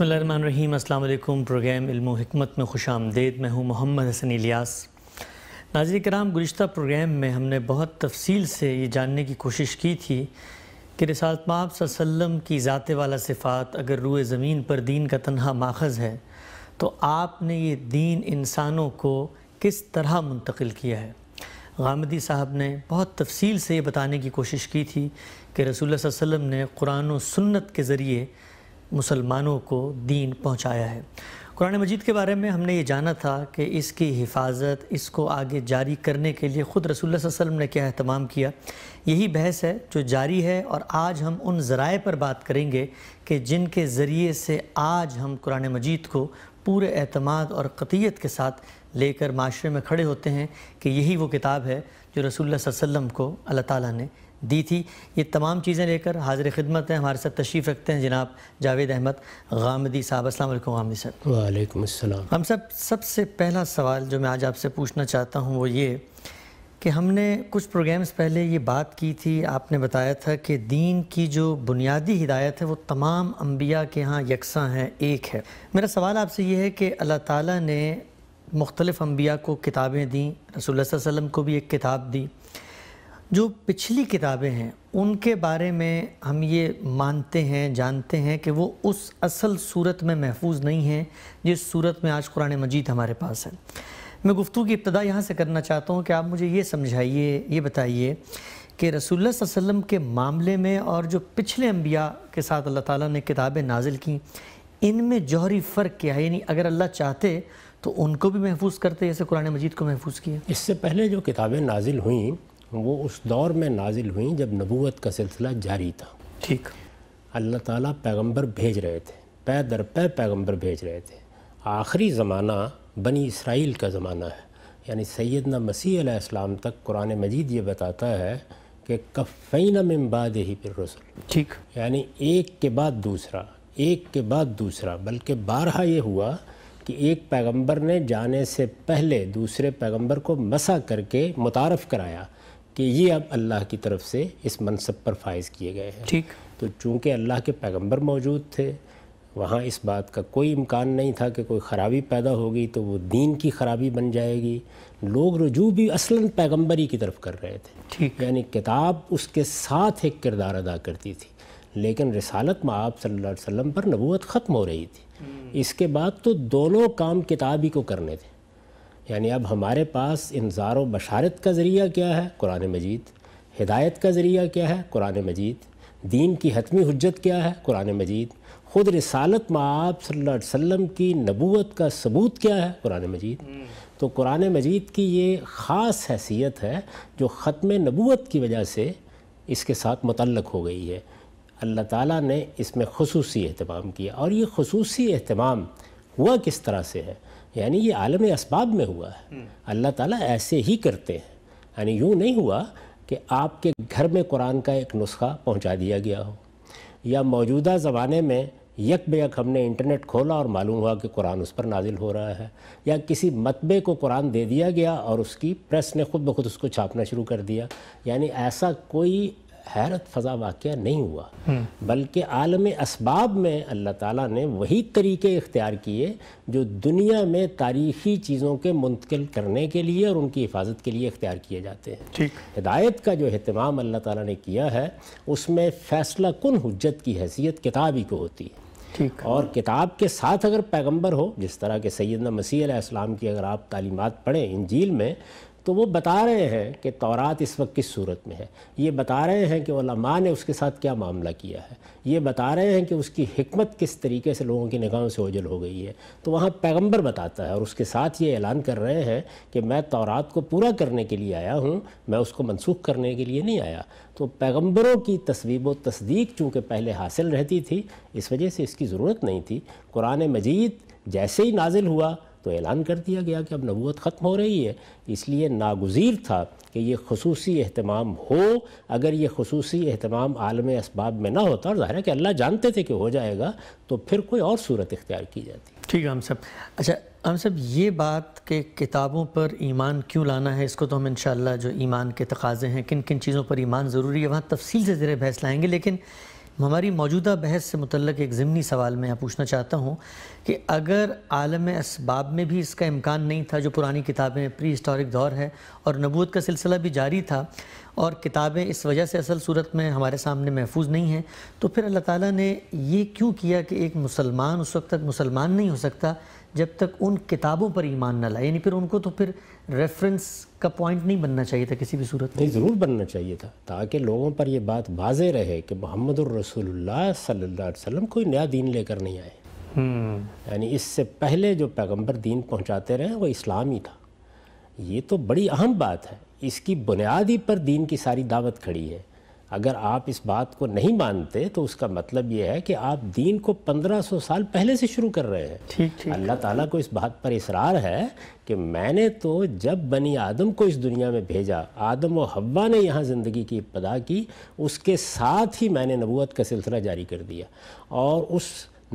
बसमीम अल्लाम प्रोग्राम इल्म हमत में खुश आमदेद मैं हूँ मोहम्मद हसन इलियास नाजिर कराम गुज्त प्रोग्राम में हमने बहुत तफसील से ये जानने की कोशिश की थी कि रसालत माब की ज़ात वाला सिफ़ात अगर रू ज़मीन पर दीन का तनहा माखज़ है तो आपने ये दीन इंसानों को किस तरह मुंतकिल किया है गामदी साहब ने बहुत तफसील से ये बताने की कोशिश की थी कि रसूल वसम ने कुरान सुन्नत के ज़रिए मुसलमानों को दीन पहुंचाया है कुरान मजीद के बारे में हमने ये जाना था कि इसकी हिफाजत इसको आगे जारी करने के लिए ख़ुद रसूल वसम ने क्या अहतमाम किया यही बहस है जो जारी है और आज हम उन ज़राए पर बात करेंगे कि जिनके ज़रिए से आज हम कुरान मजीद को पूरे अतमाद और कतीयत के साथ लेकर माशरे में खड़े होते हैं कि यही वो किताब है जो रसूल वसम को अल्लाह ताली ने दी थी ये तमाम चीज़ें लेकर हाजिर खिदमत हैं हमारे साथ तशरीफ़ रखते हैं जनाब जावेद अहमद गामदी साहब असल गामदी सर वालेकुम हम सब सबसे पहला सवाल जो मैं आज आपसे पूछना चाहता हूँ वो ये कि हमने कुछ प्रोग्राम्स पहले ये बात की थी आपने बताया था कि दीन की जो बुनियादी हिदायत है वो तमाम अम्बिया के यहाँ यकसा हैं एक है मेरा सवाल आपसे ये है कि अल्लाह ताला ने मुख्तलिफ़ अम्बिया को किताबें दी रसूल वसम को भी एक किताब दी जो पिछली किताबें हैं उनके बारे में हम ये मानते हैं जानते हैं कि वो उस असल सूरत में महफूज नहीं हैं जिस सूरत में आज कुरान मजीद हमारे पास है मैं गुफ्तु की इब्तदा यहाँ से करना चाहता हूँ कि आप मुझे ये समझाइए ये बताइए कि रसोल्ला वसम के मामले में और जो पिछले अम्बिया के साथ अल्लाह ताला ने किताबें नाजिल इन इनमें जौहरी फ़र्क क्या है यानी अगर अल्लाह चाहते तो उनको भी महफूज करते जैसे कुरान मजीद को महफूज किया इससे पहले जो किताबें नाजिल हुई वो उस दौर में नाजिल हुई जब नबूत का सिलसिला जारी था ठीक अल्लाह ताला पैगंबर भेज रहे थे पै दर पै पैगम्बर भेज रहे थे आखिरी ज़माना बनी इसराइल का ज़माना है यानी सैदना मसीह इस्लाम तक कुरान मजीद ये बताता है कि कफ़ीना मम्बाद ही फिर रसुल ठीक यानी एक के बाद दूसरा एक के बाद दूसरा बल्कि बारहा ये हुआ कि एक पैगंबर ने जाने से पहले दूसरे पैगंबर को मसा करके मुतारफ़ कराया कि ये अब अल्लाह की तरफ से इस मनसब पर फायज़ किए गए हैं ठीक तो चूँकि अल्लाह के पैगम्बर मौजूद थे वहाँ इस बात का कोई इम्कान नहीं था कि कोई ख़राबी पैदा होगी तो वो दीन की ख़राबी बन जाएगी लोग रजू भी असला पैगम्बरी की तरफ कर रहे थे ठीक यानी किताब उसके साथ एक किरदार अदा करती थी लेकिन रसालत में आप सल्लम पर नबूत ख़त्म हो रही थी हम्म। इसके बाद तो दोनों काम किताब ही को करने थे यानी अब हमारे पास इंजार बशारत का ज़रिया क्या है कुरान मजीद हिदायत का ज़रिया क्या है कुरान मजीद दीन की हतमी हजत क्या है कुरान मजीद ख़ुद रसालत माप सल्ला वसम की नबूत का सबूत क्या है कुरान मजीद हम्म। तो कुरान मजीद की ये ख़ास हैसियत है जो ख़त्म नबूत की वजह से इसके साथ मुतल हो गई है अल्लाह ताली ने इसमें खसूसी अहतमाम किया और ये खसूस अहतमाम हुआ किस तरह से है यानी ये आलम इसबाब में हुआ है हम्म। अल्लाह ताला ऐसे ही करते हैं यानी यूँ नहीं हुआ कि आपके घर में कुरान का एक नुस्खा पहुँचा दिया गया हो या मौजूदा ज़माने में यक बेयक हमने इंटरनेट खोला और मालूम हुआ कि कुरान उस पर नाजिल हो रहा है या किसी मतबे को कुरान दे दिया गया और उसकी प्रेस ने ख़ुद ब खुद उसको छापना शुरू कर दिया यानी ऐसा कोई हैरत फजा वाक़ नहीं हुआ हम्म। बल्कि आलम इसबाब में अल्लाह ताला ने वही तरीके इख्तियार किए जो दुनिया में तारीखी चीज़ों के मुंतकिल करने के लिए और उनकी हिफाजत के लिए इख्तियार किए जाते हैं ठीक हिदायत का जो अहतमाम अल्लाह ताला ने किया है उसमें फ़ैसला कन हजत की हैसियत किताब ही को होती है ठीक और किताब के साथ अगर पैगंबर हो जिस तरह के सैदना मसीह इस्लाम की अगर आप तालीमत पढ़ें इंजील में तो वो बता रहे हैं कि तौरात इस वक्त किस सूरत में है ये बता रहे हैं कि माँ ने उसके साथ क्या मामला किया है ये बता रहे हैं कि उसकी हमत किस तरीके से लोगों की निगाहों से ओझल हो गई है तो वहाँ पैगम्बर बताता है और उसके साथ ये ऐलान कर रहे हैं कि मैं तौरात को पूरा करने के लिए आया हूँ मैं उसको मनसूख करने के लिए नहीं आया तो पैगम्बरों की तस्वीब व तस्दीक चूँकि पहले हासिल रहती थी इस वजह से इसकी ज़रूरत नहीं थी कुरान मजीद जैसे ही नाजिल हुआ तो ऐलान कर दिया गया कि अब नबूत ख़त्म हो रही है इसलिए नागज़ीर था कि ये खसूस अहतमाम हो अगर ये खसूस अहतमाम आलम इसबाब में ना होता और ज़ाहिर है कि अल्लाह जानते थे कि हो जाएगा तो फिर कोई और सूरत इख्तियार की जाती ठीक है हम सब अच्छा हम सब ये बात कि किताबों पर ईमान क्यों लाना है इसको तो हम इन जो ईमान के तकाजे हैं किन किन चीज़ों पर ईमान ज़रूरी है वहाँ तफसील से ज़र बहस लाएँगे लेकिन हमारी मौजूदा बहस से मतलब एक ज़मनी सवाल मैं पूछना चाहता हूँ कि अगर आलम इसबाब में भी इसका इम्कान नहीं था जो पुरानी किताबें प्री हिस्टोरिक दौर है और नबूत का सिलसिला भी जारी था और किताबें इस वजह से असल सूरत में हमारे सामने महफूज नहीं हैं तो फिर अल्लाह ताली ने ये क्यों किया कि एक मुसलमान उस वक्त तक मुसलमान नहीं हो सकता जब तक उन किताबों पर ईमान न लाए यानी फिर उनको तो फिर रेफरेंस का पॉइंट नहीं बनना चाहिए था किसी भी सूरत नहीं ज़रूर बनना चाहिए था ताकि लोगों पर यह बात वाजे रहे कि मोहम्मद रसोल्ला सल्ला वसम कोई नया दीन लेकर नहीं आए हम्म। यानी इससे पहले जो पैगंबर दीन पहुंचाते रहे वो इस्लाम ही था ये तो बड़ी अहम बात है इसकी बुनियादी पर दीन की सारी दावत खड़ी है अगर आप इस बात को नहीं मानते तो उसका मतलब ये है कि आप दीन को 1500 साल पहले से शुरू कर रहे हैं ठीक ठीक अल्लाह ताला को इस बात पर इसरार है कि मैंने तो जब बनी आदम को इस दुनिया में भेजा आदम व हब्बा ने यहाँ ज़िंदगी की इब्तदा की उसके साथ ही मैंने नबूत का सिलसिला जारी कर दिया और उस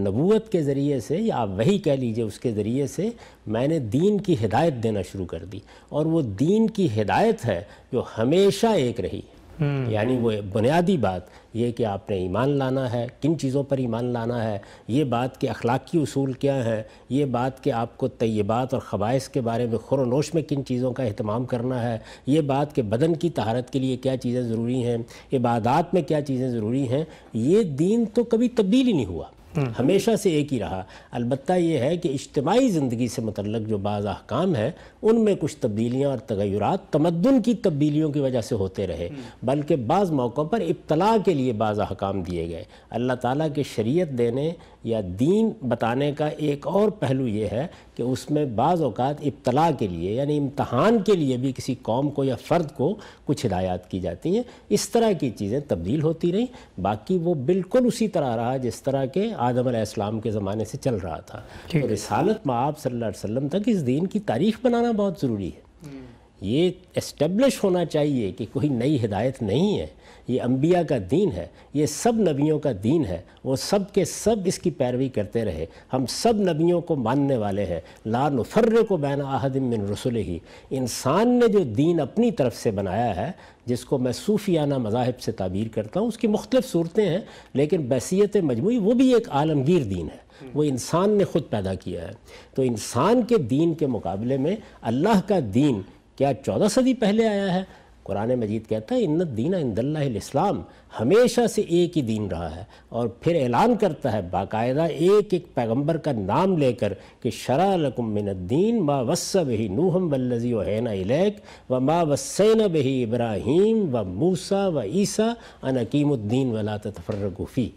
नबूत के ज़रिए से या आप वही कह लीजिए उसके ज़रिए से मैंने दीन की हिदायत देना शुरू कर दी और वो दीन की हिदायत है जो हमेशा एक रही है हम्म। यानी वो बुनियादी बात ये कि आपने ईमान लाना है किन चीज़ों पर ईमान लाना है ये बात के अखलाकी असूल क्या हैं ये बात के आपको तयबात और ख़बाइस के बारे में खुर नोश में किन चीज़ों का अहतमाम करना है ये बात के बदन की तहारत के लिए क्या चीज़ें ज़रूरी हैं इबादात में क्या चीज़ें ज़रूरी हैं ये दीन तो कभी तब्दील ही नहीं हुआ हमेशा से एक ही रहा अलबत् ये है कि इज्तमाही ज़िंदगी से मतलब जो बाज़ अहकाम है उनमें कुछ तब्दीलियाँ और तगैरत तमदन की तब्दीलियों की वजह से होते रहे बल्कि बाज़ मौक़ों पर इब्तला के लिए बाज़ अहकाम दिए गए अल्लाह ताली के शरीत देने या दीन बताने का एक और पहलू ये है कि उसमें बाज़ अवकात इब्तला के लिए यानी इम्तहान के लिए भी किसी कौम को या फ़र्द को कुछ हिदायत की जाती हैं इस तरह की चीज़ें तब्दील होती रहीं बाकी वो बिल्कुल उसी तरह रहा जिस तरह के आदम आसमाम के ज़माने से चल रहा था तो रिसालत माब सल्ला वसम तक इस दीन की तारीफ़ बनाना बहुत ज़रूरी है हम्म। ये इस्टबलिश होना चाहिए कि कोई नई हिदायत नहीं है ये अम्बिया का दीन है ये सब नबियों का दीन है वो सब के सब इसकी पैरवी करते रहे हम सब नबियों को मानने वाले हैं लान फर्र को बैन आहदम बिन रसुल ही इंसान ने जो दीन अपनी तरफ से बनाया है जिसको मैं सूफियाना मजाहब से ताबीर करता हूँ उसकी मुख्तफ सूरतें हैं लेकिन बैसीत मजमू वो भी एक आलमगीर दीन है वो इंसान ने ख़ुद पैदा किया है तो इंसान के दीन के मुकाबले में अल्लाह का दीन क्या चौदह सदी पहले आया है कुरान मजीद कहता है इन्नत दीन इंदल्लाम हमेशा से एक ही दीन रहा है और फिर ऐलान करता है बाकायदा एक एक पैगंबर का नाम लेकर कि शरा लकुम मिनद्दीन मा वस्सा बही नूहम वल्लजी वैनाक व मा वसैन बही इब्राहीम व मूसा व ईसा अनकीमुद्दीन वला तफर्रगूफ़ी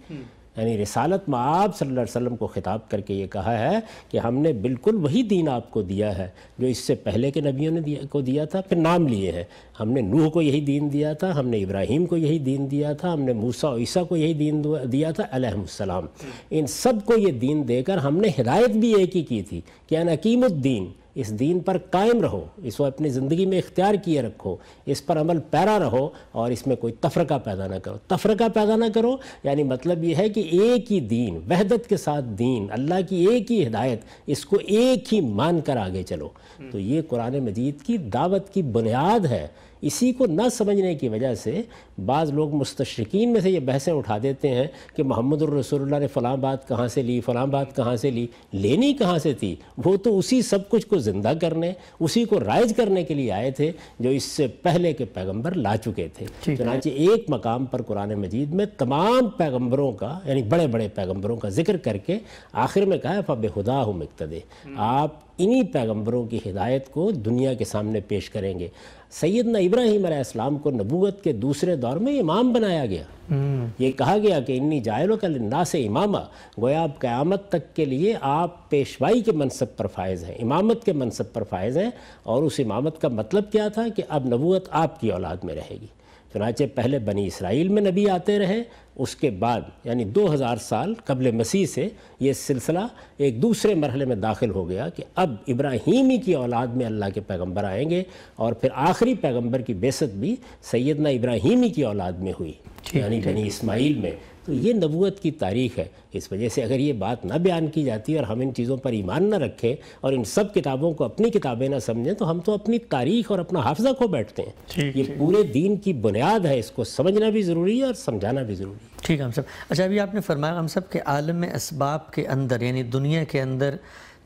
यानी रसालत में आप सल्लल्लाहु अलैहि वसल्लम को ख़िताब करके ये कहा है कि हमने बिल्कुल वही दीन आपको दिया है जो इससे पहले के नबियों ने दिया को दिया था फिर नाम लिए हैं हमने नूह को यही दीन दिया था हमने इब्राहिम को यही दीन दिया था हमने मूसा ईसा को यही दीन दिया था अलहसलाम इन सब को ये दीन देकर हमने हिदायत भी एक ही की थी कि अनकीमुद्दीन इस दीन पर कायम रहो इसको अपनी ज़िंदगी में इख्तियार किए रखो इस पर अमल पैरा रहो और इसमें कोई तफरका पैदा ना करो तफरका पैदा ना करो यानी मतलब ये है कि एक ही दीन वहदत के साथ दीन अल्लाह की एक ही हिदायत इसको एक ही मान कर आगे चलो तो ये कुरान मजीद की दावत की बुनियाद है इसी को न समझने की वजह से बाज़ लोग मुस्तशरकिन में से ये बहसें उठा देते हैं कि मोहम्मद रसोल्ला ने फ़लाँ बात कहाँ से ली फ़लाँ बात कहाँ से ली लेनी कहाँ से थी वो तो उसी सब कुछ को ज़िंदा करने उसी को राइज करने के लिए आए थे जो इससे पहले के पैगम्बर ला चुके थे चुनाचे एक मकाम पर कुरान मजीद में तमाम पैगम्बरों का यानी बड़े बड़े पैगम्बरों का जिक्र करके आखिर में कहा फ़ब खुदा हम इकतदे हम्म। आप इन्हीं पैगम्बरों की हिदायत को दुनिया के सामने पेश करेंगे सैदना इब्राहिम आसमाम को नबूत के दूसरे दौर में इमाम बनाया गया हम्म। ये कहा गया कि इन्नी जायलो का लिंदा से इमामा गोया आप क़्यामत तक के लिए आप पेशवाई के मनसब पर फायज़ हैं इमामत के मनसब पर फायज़ हैं और उस इमामत का मतलब क्या था कि अब नबूत आपकी औलाद में रहेगी चुनाचे पहले बनी इसराइल में नबी आते रहे उसके बाद यानी 2000 साल कबल मसीह से ये सिलसिला एक दूसरे मरहले में दाखिल हो गया कि अब इब्राहिमी की औलाद में अल्लाह के पैगम्बर आएंगे और फिर आखिरी पैगम्बर की बेसत भी सैदना इब्राहिमी की औलाद में हुई यानी बनी इस्माइल में तो ये नबूत की तारीख है इस वजह से अगर ये बात ना बयान की जाती और हम इन चीज़ों पर ईमान ना रखें और इन सब किताबों को अपनी किताबें ना समझें तो हम तो अपनी तारीख और अपना हाफजा खो बैठते हैं ठीक, ये ठीक। पूरे दीन की बुनियाद है इसको समझना भी ज़रूरी है और समझाना भी ज़रूरी है ठीक है हम सब अच्छा अभी आपने फरमाया हम सब के आलम इसबाब के अंदर यानी दुनिया के अंदर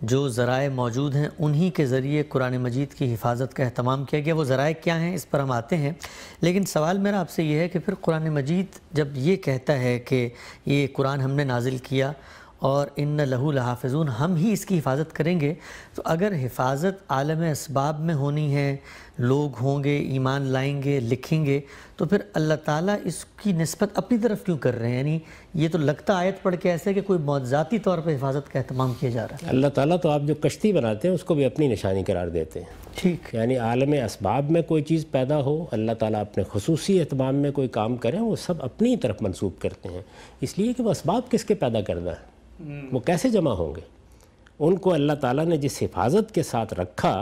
जो ज़राए मौजूद हैं उन्हीं के ज़रिए कुरान मजीद की हिफाजत का अहतमाम किया गया वो ज़राए क्या हैं इस पर हम आते हैं लेकिन सवाल मेरा आपसे ये है कि फिर कुरान मजीद जब ये कहता है कि ये कुरान हमने नाजिल किया और इन लहू लहाफजून हम ही इसकी हिफाजत करेंगे तो अगर हिफाजत आलम इसबाब में होनी है लोग होंगे ईमान लाएंगे लिखेंगे तो फिर अल्लाह ताला इसकी नस्बत अपनी तरफ क्यों कर रहे हैं यानी ये तो लगता आयत पढ़ के ऐसे कि कोई मौजाती तौर पर हिफाजत का अहतमाम किया जा रहा है अल्लाह ताला तो आप जो कश्ती बनाते हैं उसको भी अपनी निशानी करार देते हैं ठीक यानी आलम इसबाब में कोई चीज़ पैदा हो अल्लाह ताला अपने खसूसी अहतमाम में कोई काम करें वो सब अपनी तरफ मनसूब करते हैं इसलिए कि वह इसबाब किसके पैदा करना है हम्म। वो कैसे जमा होंगे उनको अल्लाह ताला ने जिस हिफाजत के साथ रखा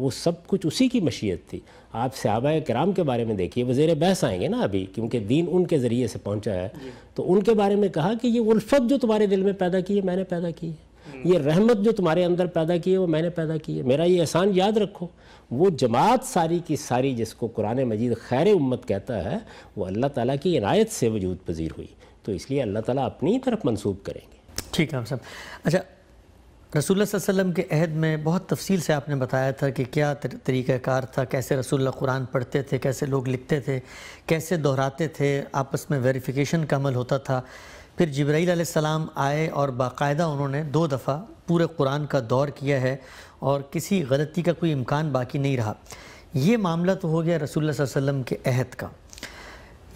वो सब कुछ उसी की मशीयत थी आप सहाबा कराम के बारे में देखिए वज़र बहस आएंगे ना अभी क्योंकि दीन उनके ज़रिए से पहुँचा है तो उनके बारे में कहा कि ये उल्फत जो तुम्हारे दिल में पैदा की है मैंने पैदा की है हम्म। ये रहमत जो तुम्हारे अंदर पैदा की है वो मैंने पैदा की है मेरा ये एहसान याद रखो वो जमात सारी की सारी जिसको कुरान मजीद खैर उम्मत कहता है वो अल्लाह ताला की इनायत से वजूद पजीर हुई तो इसलिए अल्लाह ताला अपनी तरफ मंसूब करेंगे ठीक है हम सब अच्छा रसूल वसम के अहद में बहुत तफसील से आपने बताया था कि क्या तरीक़ाकार था कैसे रसूल कुरान पढ़ते थे कैसे लोग लिखते थे कैसे दोहराते थे आपस में वेरिफिकेशन का अमल होता था फिर जब्राईल सलाम आए और बाकायदा उन्होंने दो दफ़ा पूरे कुरान का दौर किया है और किसी गलती का कोई इम्कान बाकी नहीं रहा ये मामला तो हो गया रसूल वसम के अहद का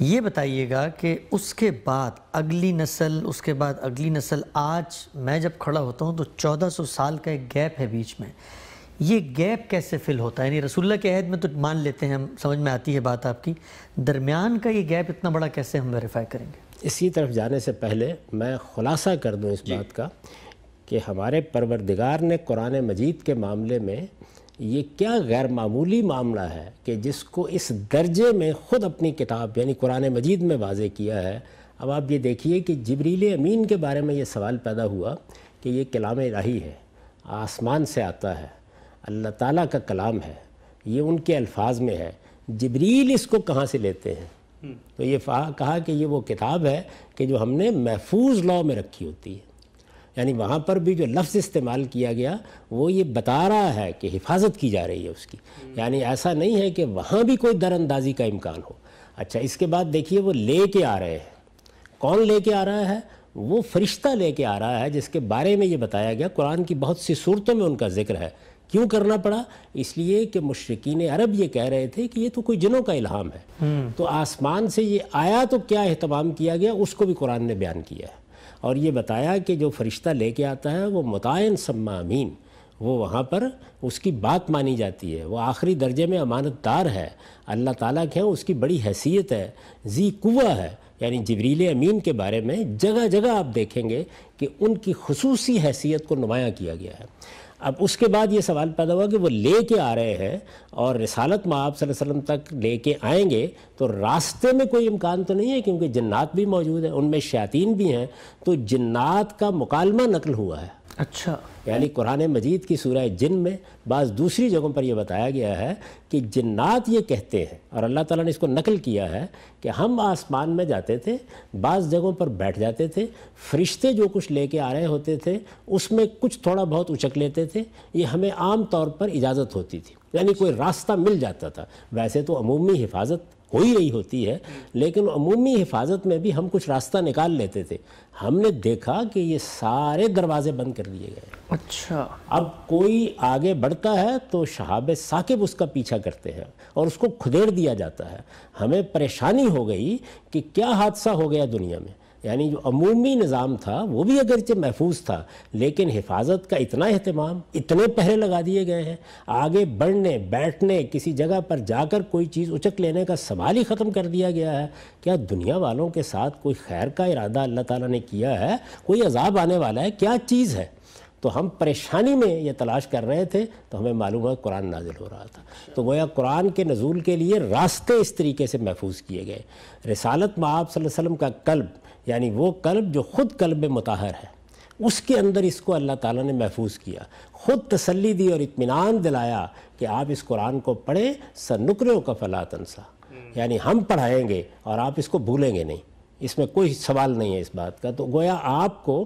ये बताइएगा कि उसके बाद अगली नस्ल उसके बाद अगली नस्ल आज मैं जब खड़ा होता हूँ तो 1400 साल का एक गैप है बीच में ये गैप कैसे फिल होता है यानी रसुल्ला के अहद में तो मान लेते हैं हम समझ में आती है बात आपकी दरमियान का ये गैप इतना बड़ा कैसे हम वेरीफाई करेंगे इसी तरफ जाने से पहले मैं खुलासा कर दूँ इस बात का कि हमारे परवरदिगार ने कुरान मजीद के मामले में ये क्या गैर मामूली मामला है कि जिसको इस दर्जे में ख़ुद अपनी किताब यानी कुरान मजीद में वाजे किया है अब आप ये देखिए कि जबरील अमीन के बारे में ये सवाल पैदा हुआ कि ये कलाम इलाही है आसमान से आता है अल्लाह ताला का कलाम है ये उनके अल्फाज में है जबरील इसको कहाँ से लेते हैं हम्म। तो ये कहा कि ये वो किताब है कि जो हमने महफूज लॉ में रखी होती है यानी वहाँ पर भी जो लफ्ज़ इस्तेमाल किया गया वो ये बता रहा है कि हिफाजत की जा रही है उसकी यानी ऐसा नहीं है कि वहाँ भी कोई दरअंदाजी का इम्कान हो अच्छा इसके बाद देखिए वो ले के आ रहे हैं कौन ले के आ रहा है वो फरिश्ता ले के आ रहा है जिसके बारे में ये बताया गया कुरान की बहुत सी सूरतों में उनका जिक्र है क्यों करना पड़ा इसलिए कि मशरकिन अरब ये कह रहे थे कि ये तो कोई जिनों का इल्हाम है हम्म। तो आसमान से ये आया तो क्या अहतमाम किया गया उसको भी कुरान ने बयान किया है और ये बताया कि जो फरिश्ता लेके आता है वो मुतन सम्मामीन वो वहाँ पर उसकी बात मानी जाती है वो आखिरी दर्जे में अमानतदार है अल्लाह ताला के उसकी बड़ी हैसियत है जी कुआ है यानी जबरील अमीन के बारे में जगह जगह आप देखेंगे कि उनकी खसूसी हैसियत को नुमाया किया गया है अब उसके बाद ये सवाल पैदा हुआ कि वो ले के आ रहे हैं और रसालत माँ वसल्लम तक ले के आएंगे तो रास्ते में कोई इम्कान तो नहीं है क्योंकि जन्नात भी मौजूद है उनमें शयातीन भी हैं तो जन्नात का मुकालमा नकल हुआ है अच्छा यानी कुरान मजीद की सूरह जिन में बाज़ दूसरी जगहों पर यह बताया गया है कि जन्नात ये कहते हैं और अल्लाह ताला ने इसको नकल किया है कि हम आसमान में जाते थे बाज़ जगहों पर बैठ जाते थे फरिश्ते जो कुछ लेके आ रहे होते थे उसमें कुछ थोड़ा बहुत उचक लेते थे ये हमें आम तौर पर इजाज़त होती थी यानी कोई रास्ता मिल जाता था वैसे तो अमूमी हिफाजत हो ही रही होती है लेकिन अमूमी हिफाजत में भी हम कुछ रास्ता निकाल लेते थे हमने देखा कि ये सारे दरवाजे बंद कर दिए गए अच्छा अब कोई आगे बढ़ता है तो शहाब साकिब उसका पीछा करते हैं और उसको खुदेड़ दिया जाता है हमें परेशानी हो गई कि क्या हादसा हो गया दुनिया में यानी जो अमूमी निज़ाम था वो भी अगरचे महफूज था लेकिन हिफाजत का इतना अहतमाम इतने पहरे लगा दिए गए हैं आगे बढ़ने बैठने किसी जगह पर जाकर कोई चीज़ उचक लेने का सवाल ही ख़त्म कर दिया गया है क्या दुनिया वालों के साथ कोई खैर का इरादा अल्लाह ताला ने किया है कोई अजाब आने वाला है क्या चीज़ है तो हम परेशानी में ये तलाश कर रहे थे तो हमें मालूम है कुरान नाजिल हो रहा था तो गोया कुरान के नजूल के लिए रास्ते इस तरीके से महफूज किए गए रसालत में आप वसल्लम का कल्ब यानी वो कल्ब जो ख़ुद कल्ब मतहर है उसके अंदर इसको अल्लाह ताला ने महफूज किया ख़ुद तसल्ली दी और इत्मीनान दिलाया कि आप इस कुरान को पढ़ें सनुकरों का फला तनसा हम्म। यानी हम पढ़ाएंगे और आप इसको भूलेंगे नहीं इसमें कोई सवाल नहीं है इस बात का तो गोया आपको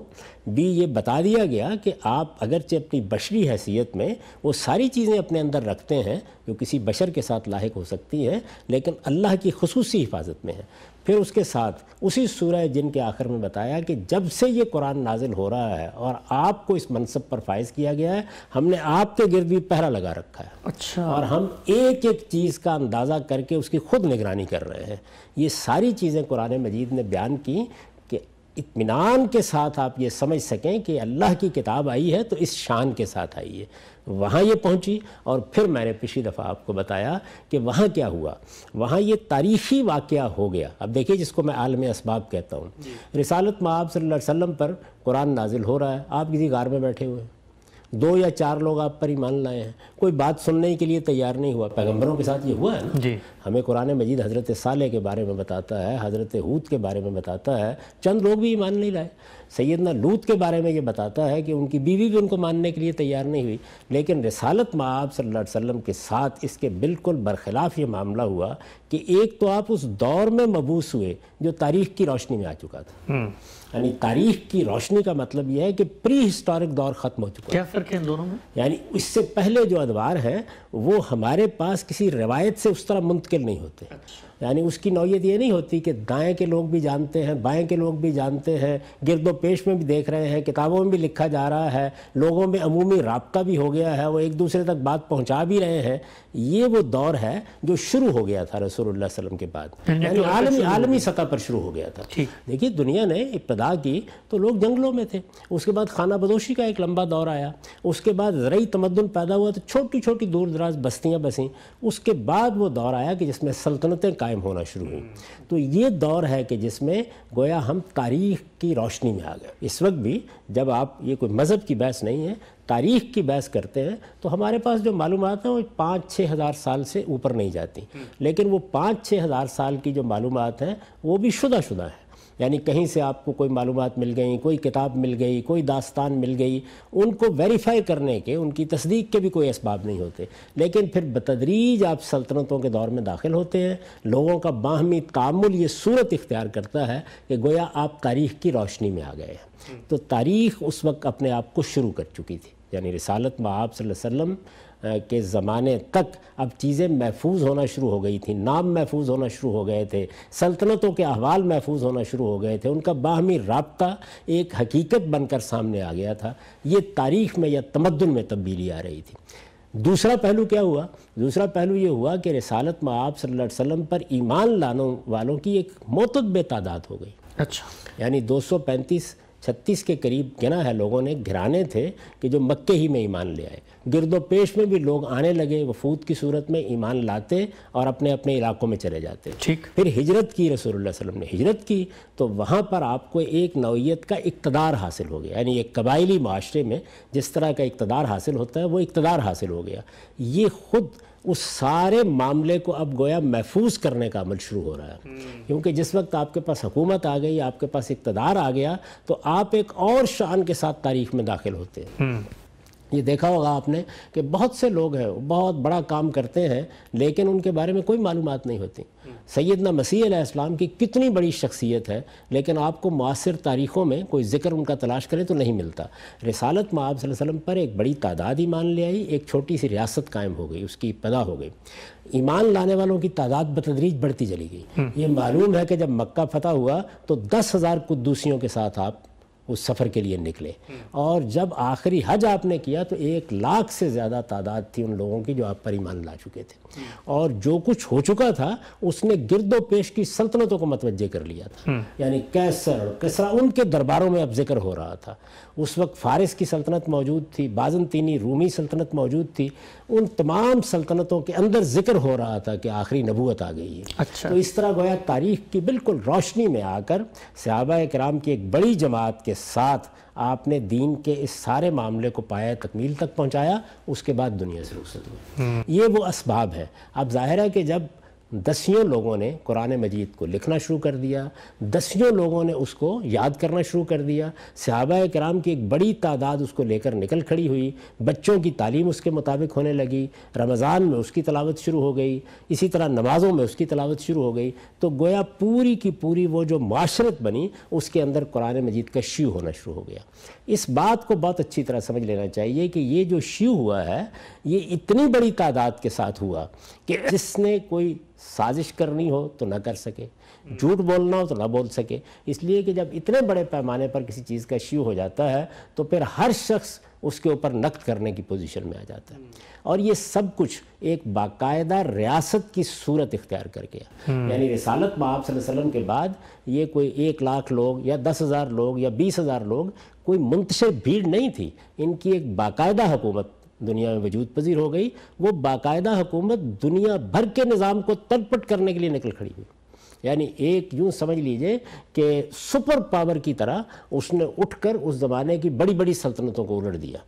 भी ये बता दिया गया कि आप अगरचे अपनी बशरी हैसियत में वो सारी चीज़ें अपने अंदर रखते हैं जो किसी बशर के साथ लाक हो सकती हैं लेकिन अल्लाह की खसूसी हिफाजत में है फिर उसके साथ उसी सूरह जिन के आखिर में बताया कि जब से ये कुरान नाजिल हो रहा है और आपको इस मनसब पर फायज किया गया है हमने आपके गिरद भी पहरा लगा रखा है अच्छा और हम एक एक चीज़ का अंदाज़ा करके उसकी खुद निगरानी कर रहे हैं ये सारी चीज़ें कुरान मजीद ने बयान की कि इतमान के साथ आप ये समझ सकें कि अल्लाह की किताब आई है तो इस शान के साथ आई है वहाँ ये पहुँची और फिर मैंने पिछली दफ़ा आपको बताया कि वहाँ क्या हुआ वहाँ ये तारीखी वाक़ हो गया अब देखिए जिसको मैं आलम इसबाब कहता हूँ रिसालत माब सल्लम पर कुरान नाजिल हो रहा है आप किसी गार में बैठे हुए हैं दो या चार लोग आप पर ईमान लाए हैं कोई बात सुनने के लिए तैयार नहीं हुआ पैगंबरों के साथ ये हुआ है ना जी हमें कुरान मजीद हज़रत साले के बारे में बताता है हज़रत हूत के बारे में बताता है चंद लोग भी ईमान नहीं लाए सैदना लूत के बारे में ये बताता है कि उनकी बीवी भी उनको मानने के लिए तैयार नहीं हुई लेकिन रसालत माब सल्ला वसम के साथ इसके बिल्कुल बरखिलाफ़ ये मामला हुआ कि एक तो आप उस दौर में मबूस हुए जो तारीख़ की रोशनी में आ चुका था हम्म। यानी तारीख की रोशनी का मतलब यह है कि प्री हिस्टोरिक दौर ख़त्म हो चुका है क्या फ़र्क है इन दोनों में यानी इससे पहले जो अदवार हैं वो हमारे पास किसी रवायत से उस तरह मुंतकिल नहीं होते अच्छा। यानी उसकी नौीयत ये नहीं होती कि दाएं के लोग भी जानते हैं बाएं के लोग भी जानते हैं गिरदो पेश में भी देख रहे हैं किताबों में भी लिखा जा रहा है लोगों में अमूमी रबता भी हो गया है वो एक दूसरे तक बात पहुँचा भी रहे हैं ये वो दौर है जो शुरू हो गया था रसूल वसलम के बाद यानी तो आलमी आलमी सतह पर शुरू हो गया था देखिए दुनिया ने इब्तदा की तो लोग जंगलों में थे उसके बाद खाना बदोशी का एक लंबा दौर आया उसके बाद जरिए तमदन पैदा हुआ तो छोटी छोटी दूर दराज दराज बस्तियाँ बसें उसके बाद वो दौर आया कि जिसमें सल्तनतें कायम होना शुरू हुई तो ये दौर है कि जिसमें गोया हम तारीख की रोशनी में आ गए इस वक्त भी जब आप ये कोई मज़हब की बहस नहीं है तारीख की बहस करते हैं तो हमारे पास जो मालूम है वो पाँच छः हज़ार साल से ऊपर नहीं जाती लेकिन वो पाँच छः हज़ार साल की जो मालूम है वो भी शुदा शुदा है यानी कहीं से आपको कोई मालूम मिल गई कोई किताब मिल गई कोई दास्तान मिल गई उनको वेरीफाई करने के उनकी तस्दीक के भी कोई इसबाब नहीं होते लेकिन फिर बतदरीज आप सल्तनतों के दौर में दाखिल होते हैं लोगों का बाहमी तामुल ये सूरत इख्तियार करता है कि गोया आप तारीख़ की रोशनी में आ गए हैं हम्म। तो तारीख़ उस वक्त अपने आप को शुरू कर चुकी थी यानी रसालत में आप वसल्लम के ज़माने तक अब चीज़ें महफूज होना शुरू हो गई थी नाम महफूज होना शुरू हो गए थे सल्तनतों के अहवाल महफूज होना शुरू हो गए थे उनका बाहमी रबता एक हकीकत बनकर सामने आ गया था ये तारीख में या तमदन में तब्दीली आ रही थी दूसरा पहलू क्या हुआ दूसरा पहलू ये हुआ कि रसालत में आप सल्लल्लाहु वसल्लम पर ईमान लाने वालों की एक मोतद बेतादाद हो गई अच्छा यानी 235 छत्तीस के करीब गिना है लोगों ने घिराने थे कि जो मक्के ही में ईमान ले आए गिरदोपेश में भी लोग आने लगे वफूद की सूरत में ईमान लाते और अपने अपने इलाकों में चले जाते ठीक फिर हिजरत की रसूल वसलम ने हिजरत की तो वहाँ पर आपको एक नौीयत का इकतदार हासिल हो गया यानी एक कबायली माशरे में जिस तरह का इकतदार हासिल होता है वो इकतदार हासिल हो गया ये खुद उस सारे मामले को अब गोया महफूज करने का अमल शुरू हो रहा है हम्म। क्योंकि जिस वक्त आपके पास हुकूमत आ गई आपके पास इकतदार आ गया तो आप एक और शान के साथ तारीख में दाखिल होते हैं हम्म। ये देखा होगा आपने कि बहुत से लोग हैं बहुत बड़ा काम करते हैं लेकिन उनके बारे में कोई मालूम नहीं होती सैदना मसीह इस्लाम की कितनी बड़ी शख्सियत है लेकिन आपको मुसर तारीख़ों में कोई ज़िक्र उनका तलाश करें तो नहीं मिलता रिसालत में आप पर एक बड़ी तादाद ईमान ले आई एक छोटी सी रियासत कायम हो गई उसकी पैदा हो गई ईमान लाने वालों की तादाद बतदरीज बढ़ती चली गई हम्म। ये मालूम है कि जब मक्का फतह हुआ तो दस हज़ार कुद्दूसियों के साथ आप उस सफ़र के लिए निकले हम्म। और जब आखिरी हज आपने किया तो एक लाख से ज़्यादा तादाद थी उन लोगों की जो आप पर ईमान ला चुके थे हम्म। और जो कुछ हो चुका था उसने गिरदो पेश की सल्तनतों को मतवजह कर लिया था हम्म। यानी कैसर कसरा उनके दरबारों में अब जिक्र हो रहा था उस वक्त फारस की सल्तनत मौजूद थी बाजनतीनी रूमी सल्तनत मौजूद थी उन तमाम सल्तनतों के अंदर ज़िक्र हो रहा था कि आखिरी नबूत आ गई है अच्छा तो इस तरह गोया तारीख़ की बिल्कुल रोशनी में आकर सहाबा कराम की एक बड़ी जमात के साथ आपने दीन के इस सारे मामले को पाया तकमील तक पहुँचाया उसके बाद दुनिया से रुखसत हुई ये वो इसबाब है अब जाहिर है कि जब दसियों लोगों ने कुरान मजीद को लिखना शुरू कर दिया दसियों लोगों ने उसको याद करना शुरू कर दिया सहाबा कराम की एक बड़ी तादाद उसको लेकर निकल खड़ी हुई बच्चों की तालीम उसके मुताबिक होने लगी रमज़ान में उसकी तलावत शुरू हो गई इसी तरह नमाज़ों में उसकी तलावत शुरू हो गई तो गोया पूरी की पूरी वो जो माशरत बनी उसके अंदर कुरान मजीद का शी होना शुरू हो गया इस बात को बहुत अच्छी तरह समझ लेना चाहिए कि ये जो शी हुआ है ये इतनी बड़ी तादाद के साथ हुआ कि जिसने कोई साजिश करनी हो तो ना कर सके झूठ बोलना हो तो ना बोल सके इसलिए कि जब इतने बड़े पैमाने पर किसी चीज़ का इश्यू हो जाता है तो फिर हर शख्स उसके ऊपर नक्त करने की पोजीशन में आ जाता है हम्म। और ये सब कुछ एक बाकायदा रियासत की सूरत इख्तियार कर गया हम्म। यानी रिसालत में आप के बाद ये कोई एक लाख लोग या दस हज़ार लोग या बीस हज़ार लोग कोई मुंतशिर भीड़ नहीं थी इनकी एक बाकायदा हुकूमत दुनिया में वजूद पजीर हो गई वो बाकायदा हुकूमत दुनिया भर के निज़ाम को तलपट करने के लिए निकल खड़ी हुई यानी एक यूँ समझ लीजिए कि सुपर पावर की तरह उसने उठकर उस ज़माने की बड़ी बड़ी सल्तनतों को उलट दिया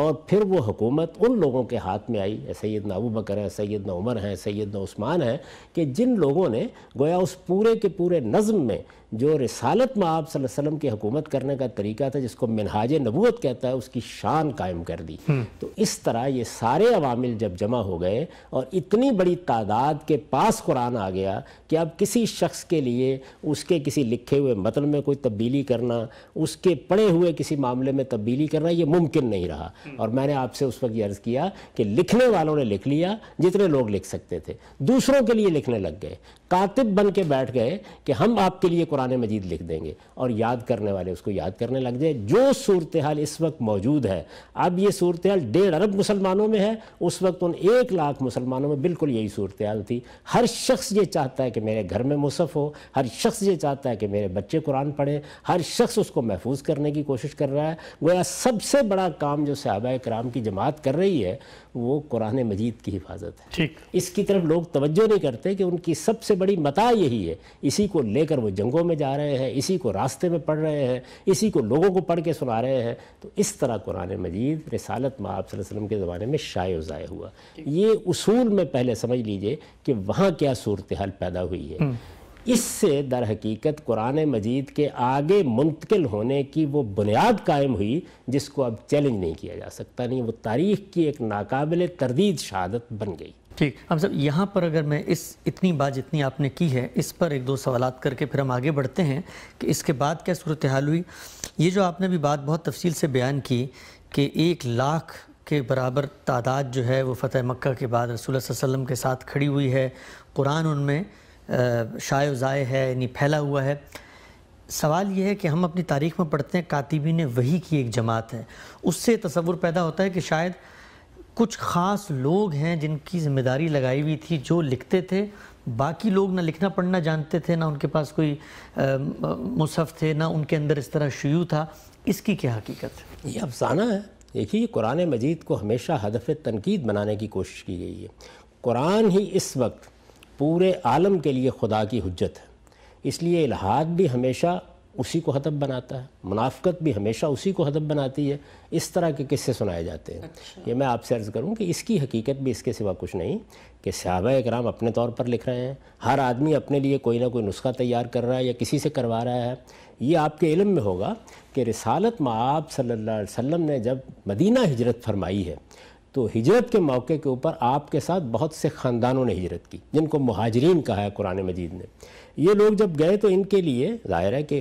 और फिर वो हुकूमत उन लोगों के हाथ में आई सैद अबू बकर है सैद उमर हैं सैद उस्मान हैं कि जिन लोगों ने गोया उस पूरे के पूरे नज़म में जो रसालत में आप वसम की हुकूमत करने का तरीका था जिसको मिनहाज नबूत कहता है उसकी शान कायम कर दी हम्म। तो इस तरह ये सारे अवामिल जब जमा हो गए और इतनी बड़ी तादाद के पास कुरान आ गया कि अब किसी शख्स के लिए उसके किसी लिखे हुए मतलब में कोई तब्दीली करना उसके पड़े हुए किसी मामले में तब्दीली करना ये मुमकिन नहीं रहा हम्म। और मैंने आपसे उस वक्त ये अर्ज़ किया कि लिखने वालों ने लिख लिया जितने लोग लिख सकते थे दूसरों के लिए लिखने लग गए कातिब बन के बैठ गए कि हम आपके लिए कुरान मजीद लिख देंगे और याद करने वाले उसको याद करने लग जाए जो सूरत हाल इस वक्त मौजूद है अब ये सूरत हाल डेढ़ अरब मुसलमानों में है उस वक्त उन एक लाख मुसलमानों में बिल्कुल यही सूरत हाल थी हर शख्स ये चाहता है कि मेरे घर में मुसफ़ हो हर शख्स ये चाहता है कि मेरे बच्चे कुरान पढ़ें हर शख्स उसको महफूज करने की कोशिश कर रहा है वह सबसे बड़ा काम जो सहाबा कराम की जमात कर रही है वो कुरान मजीद की हिफाजत है ठीक इसकी तरफ लोग तवज्जो नहीं करते कि उनकी सबसे बड़ी मता यही है इसी को लेकर वो जंगों में जा रहे हैं इसी को रास्ते में पढ़ रहे हैं इसी को लोगों को पढ़ के सुना रहे हैं तो इस तरह कुरान मजीद रसालत माँ वसलम के ज़माने में शाय ज़ाय हुआ ये उसूल में पहले समझ लीजिए कि वहाँ क्या सूरत हाल पैदा हुई है हम्म। इससे दर हकीकत कुरान मजीद के आगे मुंतकिल होने की वो बुनियाद कायम हुई जिसको अब चैलेंज नहीं किया जा सकता नहीं वो तारीख की एक नाकबिल तरदीद शहादत बन गई ठीक हम सब यहाँ पर अगर मैं इस इतनी बात जितनी आपने की है इस पर एक दो सवाल करके फिर हम आगे बढ़ते हैं कि इसके बाद क्या सूरत हाल हुई ये जो आपने भी बात बहुत तफसील से बयान की कि एक लाख के बराबर तादाद जो है वो फतेह मक्का के बाद रसूल वसम के साथ खड़ी हुई है कुरान उनमें शाय ज़ाय है यानी फैला हुआ है सवाल यह है कि हम अपनी तारीख में पढ़ते हैं कातिबी ने वही की एक जमात है उससे तस्वुर पैदा होता है कि शायद कुछ ख़ास लोग हैं जिनकी जिम्मेदारी लगाई हुई थी जो लिखते थे बाकी लोग ना लिखना पढ़ना जानते थे ना उनके पास कोई मुसफ़ थे ना उनके अंदर इस तरह शयु था इसकी क्या हकीकत है ये अफसाना है देखिए कुरान मजीद को हमेशा हदफ तनकीद बनाने की कोशिश की गई है कुरान ही इस वक्त पूरे आलम के लिए खुदा की हजत है इसलिए इलाहाद भी हमेशा उसी को हदब बनाता है मुनाफ़त भी हमेशा उसी को हदब बनाती है इस तरह के किस्से सुनाए जाते हैं अच्छा। ये मैं आपसे अर्ज़ करूँ कि इसकी हकीकत भी इसके सिवा कुछ नहीं कि सहाबा कराम अपने तौर पर लिख रहे हैं हर आदमी अपने लिए कोई ना कोई नुस्खा तैयार कर रहा है या किसी से करवा रहा है ये आपके इलम में होगा कि रिसालत माँ आप सल्ला वसम ने जब मदीना हिजरत फरमाई है तो हिजरत के मौके के ऊपर आपके साथ बहुत से ख़ानदानों ने हिजरत की जिनको महाजरीन कहा है कुरान मजीद ने ये लोग जब गए तो इनके लिए ज़ाहिर है कि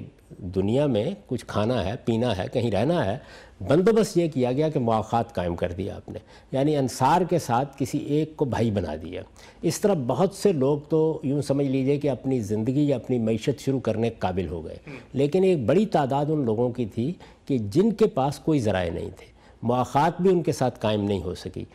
दुनिया में कुछ खाना है पीना है कहीं रहना है बंदोबस्त ये किया गया कि मौक़ात कायम कर दिया आपने यानी अनसार के साथ किसी एक को भाई बना दिया इस तरह बहुत से लोग तो यूँ समझ लीजिए कि अपनी ज़िंदगी या अपनी मीशत शुरू करने के काबिल हो गए लेकिन एक बड़ी तादाद उन लोगों की थी कि जिनके पास कोई ज़राए नहीं थे मौक़ात भी उनके साथ कायम नहीं हो सकी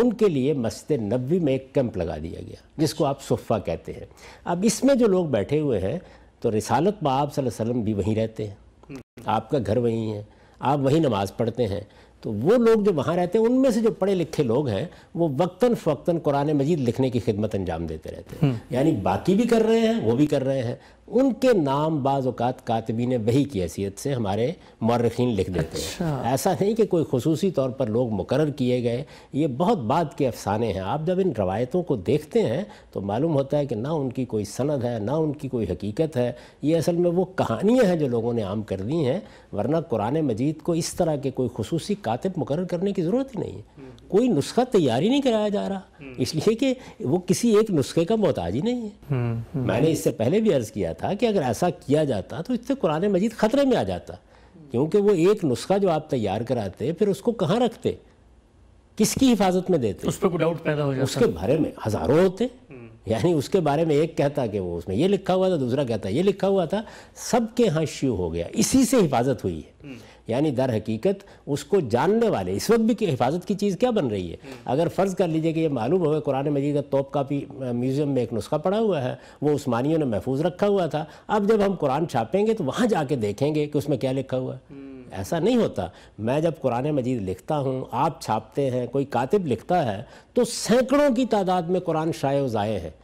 उनके लिए मस्जिद नबी में एक कैंप लगा दिया गया जिसको आप सोफ़ा कहते हैं अब इसमें जो लोग बैठे हुए हैं तो रिसालत में आप वसल्लम भी वहीं रहते हैं आपका घर वहीं है आप वहीं नमाज़ पढ़ते हैं तो वो लोग जो वहाँ रहते हैं उनमें से जो पढ़े लिखे लोग हैं वो वक्तन फ़क्तन कुरान मजीद लिखने की खिदमत अंजाम देते रहते हैं हम्म। यानी बाकी भी कर रहे हैं वो भी कर रहे हैं उनके नाम बाज़ात ने बही की हैसियत से हमारे मौरखीन लिख देते अच्छा। हैं ऐसा नहीं कि कोई खसूसी तौर पर लोग मुकर किए गए ये बहुत बाद के अफसाने हैं आप जब इन रवायतों को देखते हैं तो मालूम होता है कि ना उनकी कोई सनद है ना उनकी कोई हकीकत है ये असल में वो कहानियाँ हैं जो लोगों ने आम कर दी हैं वरना कुरान मजीद को इस तरह के कोई खसूसी मकातब मुकर करने की ज़रूरत ही नहीं है कोई नुस्खा तैयार ही नहीं कराया जा रहा इसलिए कि वो किसी एक नुस्खे का मोहताज ही नहीं है हम्म, हम्म। मैंने इससे पहले भी अर्ज़ किया था कि अगर ऐसा किया जाता तो इससे कुरान मजीद ख़तरे में आ जाता क्योंकि वो एक नुस्खा जो आप तैयार कराते फिर उसको कहाँ रखते किसकी हिफाजत में देते उस पर कोई डाउट पैदा हो जाता उसके बारे में हज़ारों होते हम्म। यानी उसके बारे में एक कहता कि वो उसमें ये लिखा हुआ था दूसरा कहता ये लिखा हुआ था सबके यहाँ श्यू हो गया इसी से हिफाजत हुई है यानी दर हकीकत उसको जानने वाले इस वक्त भी हिफाजत की चीज़ क्या बन रही है हम्म। अगर फ़र्ज़ कर लीजिए कि ये मालूम हो कुरान मजीद का तोप का भी म्यूज़ियम में एक नुस्खा पड़ा हुआ है वो उस्मानियों ने महफूज रखा हुआ था अब जब हम कुरान छापेंगे तो वहाँ जाके देखेंगे कि उसमें क्या लिखा हुआ है हम्म। ऐसा नहीं होता मैं जब कुरान मजीद लिखता हूँ आप छापते हैं कोई कातिब लिखता है तो सैकड़ों की तादाद में कुरान शाये ज़ाए हैं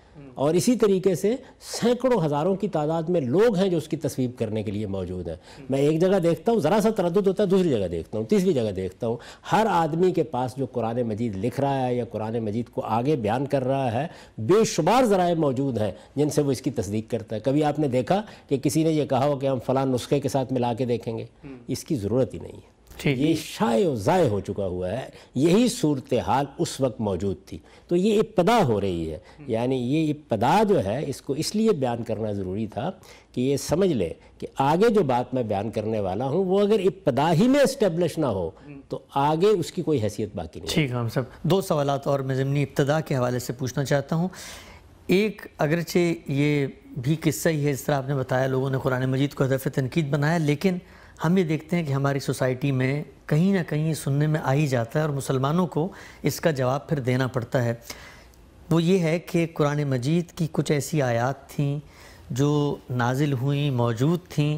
और इसी तरीके से सैकड़ों हज़ारों की तादाद में लोग हैं जो उसकी तस्वीर करने के लिए मौजूद हैं मैं एक जगह देखता हूँ ज़रा सा तरद होता है दूसरी जगह देखता हूँ तीसरी जगह देखता हूँ हर आदमी के पास जो कुरान मजीद लिख रहा है या कुरान मजीद को आगे बयान कर रहा है बेशुमार ज़राए मौजूद हैं जिनसे वो इसकी तस्दीक करता है कभी आपने देखा कि किसी ने यह कहा हो कि हम फ़लाँ नुस्खे के साथ मिला के देखेंगे हम्म। इसकी ज़रूरत ही नहीं है ये शाय ज़ाय हो चुका हुआ है यही सूरत हाल उस वक्त मौजूद थी तो ये इब्तदा हो रही है यानी ये इब्तदा जो है इसको इसलिए बयान करना ज़रूरी था कि ये समझ ले कि आगे जो बात मैं बयान करने वाला हूँ वो अगर इब्तदा ही में इस्टेब्लिश ना हो तो आगे उसकी कोई हैसियत बाकी नहीं ठीक है हम सब दो सवाल और मैं ज़मनी इब्तदा के हवाले से पूछना चाहता हूँ एक अगरचे ये भी किस्सा ही है इस तरह आपने बताया लोगों ने कुरान मजीद को हदफ तनकीद बनाया लेकिन हम ये देखते हैं कि हमारी सोसाइटी में कहीं ना कहीं सुनने में आ ही जाता है और मुसलमानों को इसका जवाब फिर देना पड़ता है वो ये है कि कुरान मजीद की कुछ ऐसी आयात थी जो नाजिल हुई मौजूद थी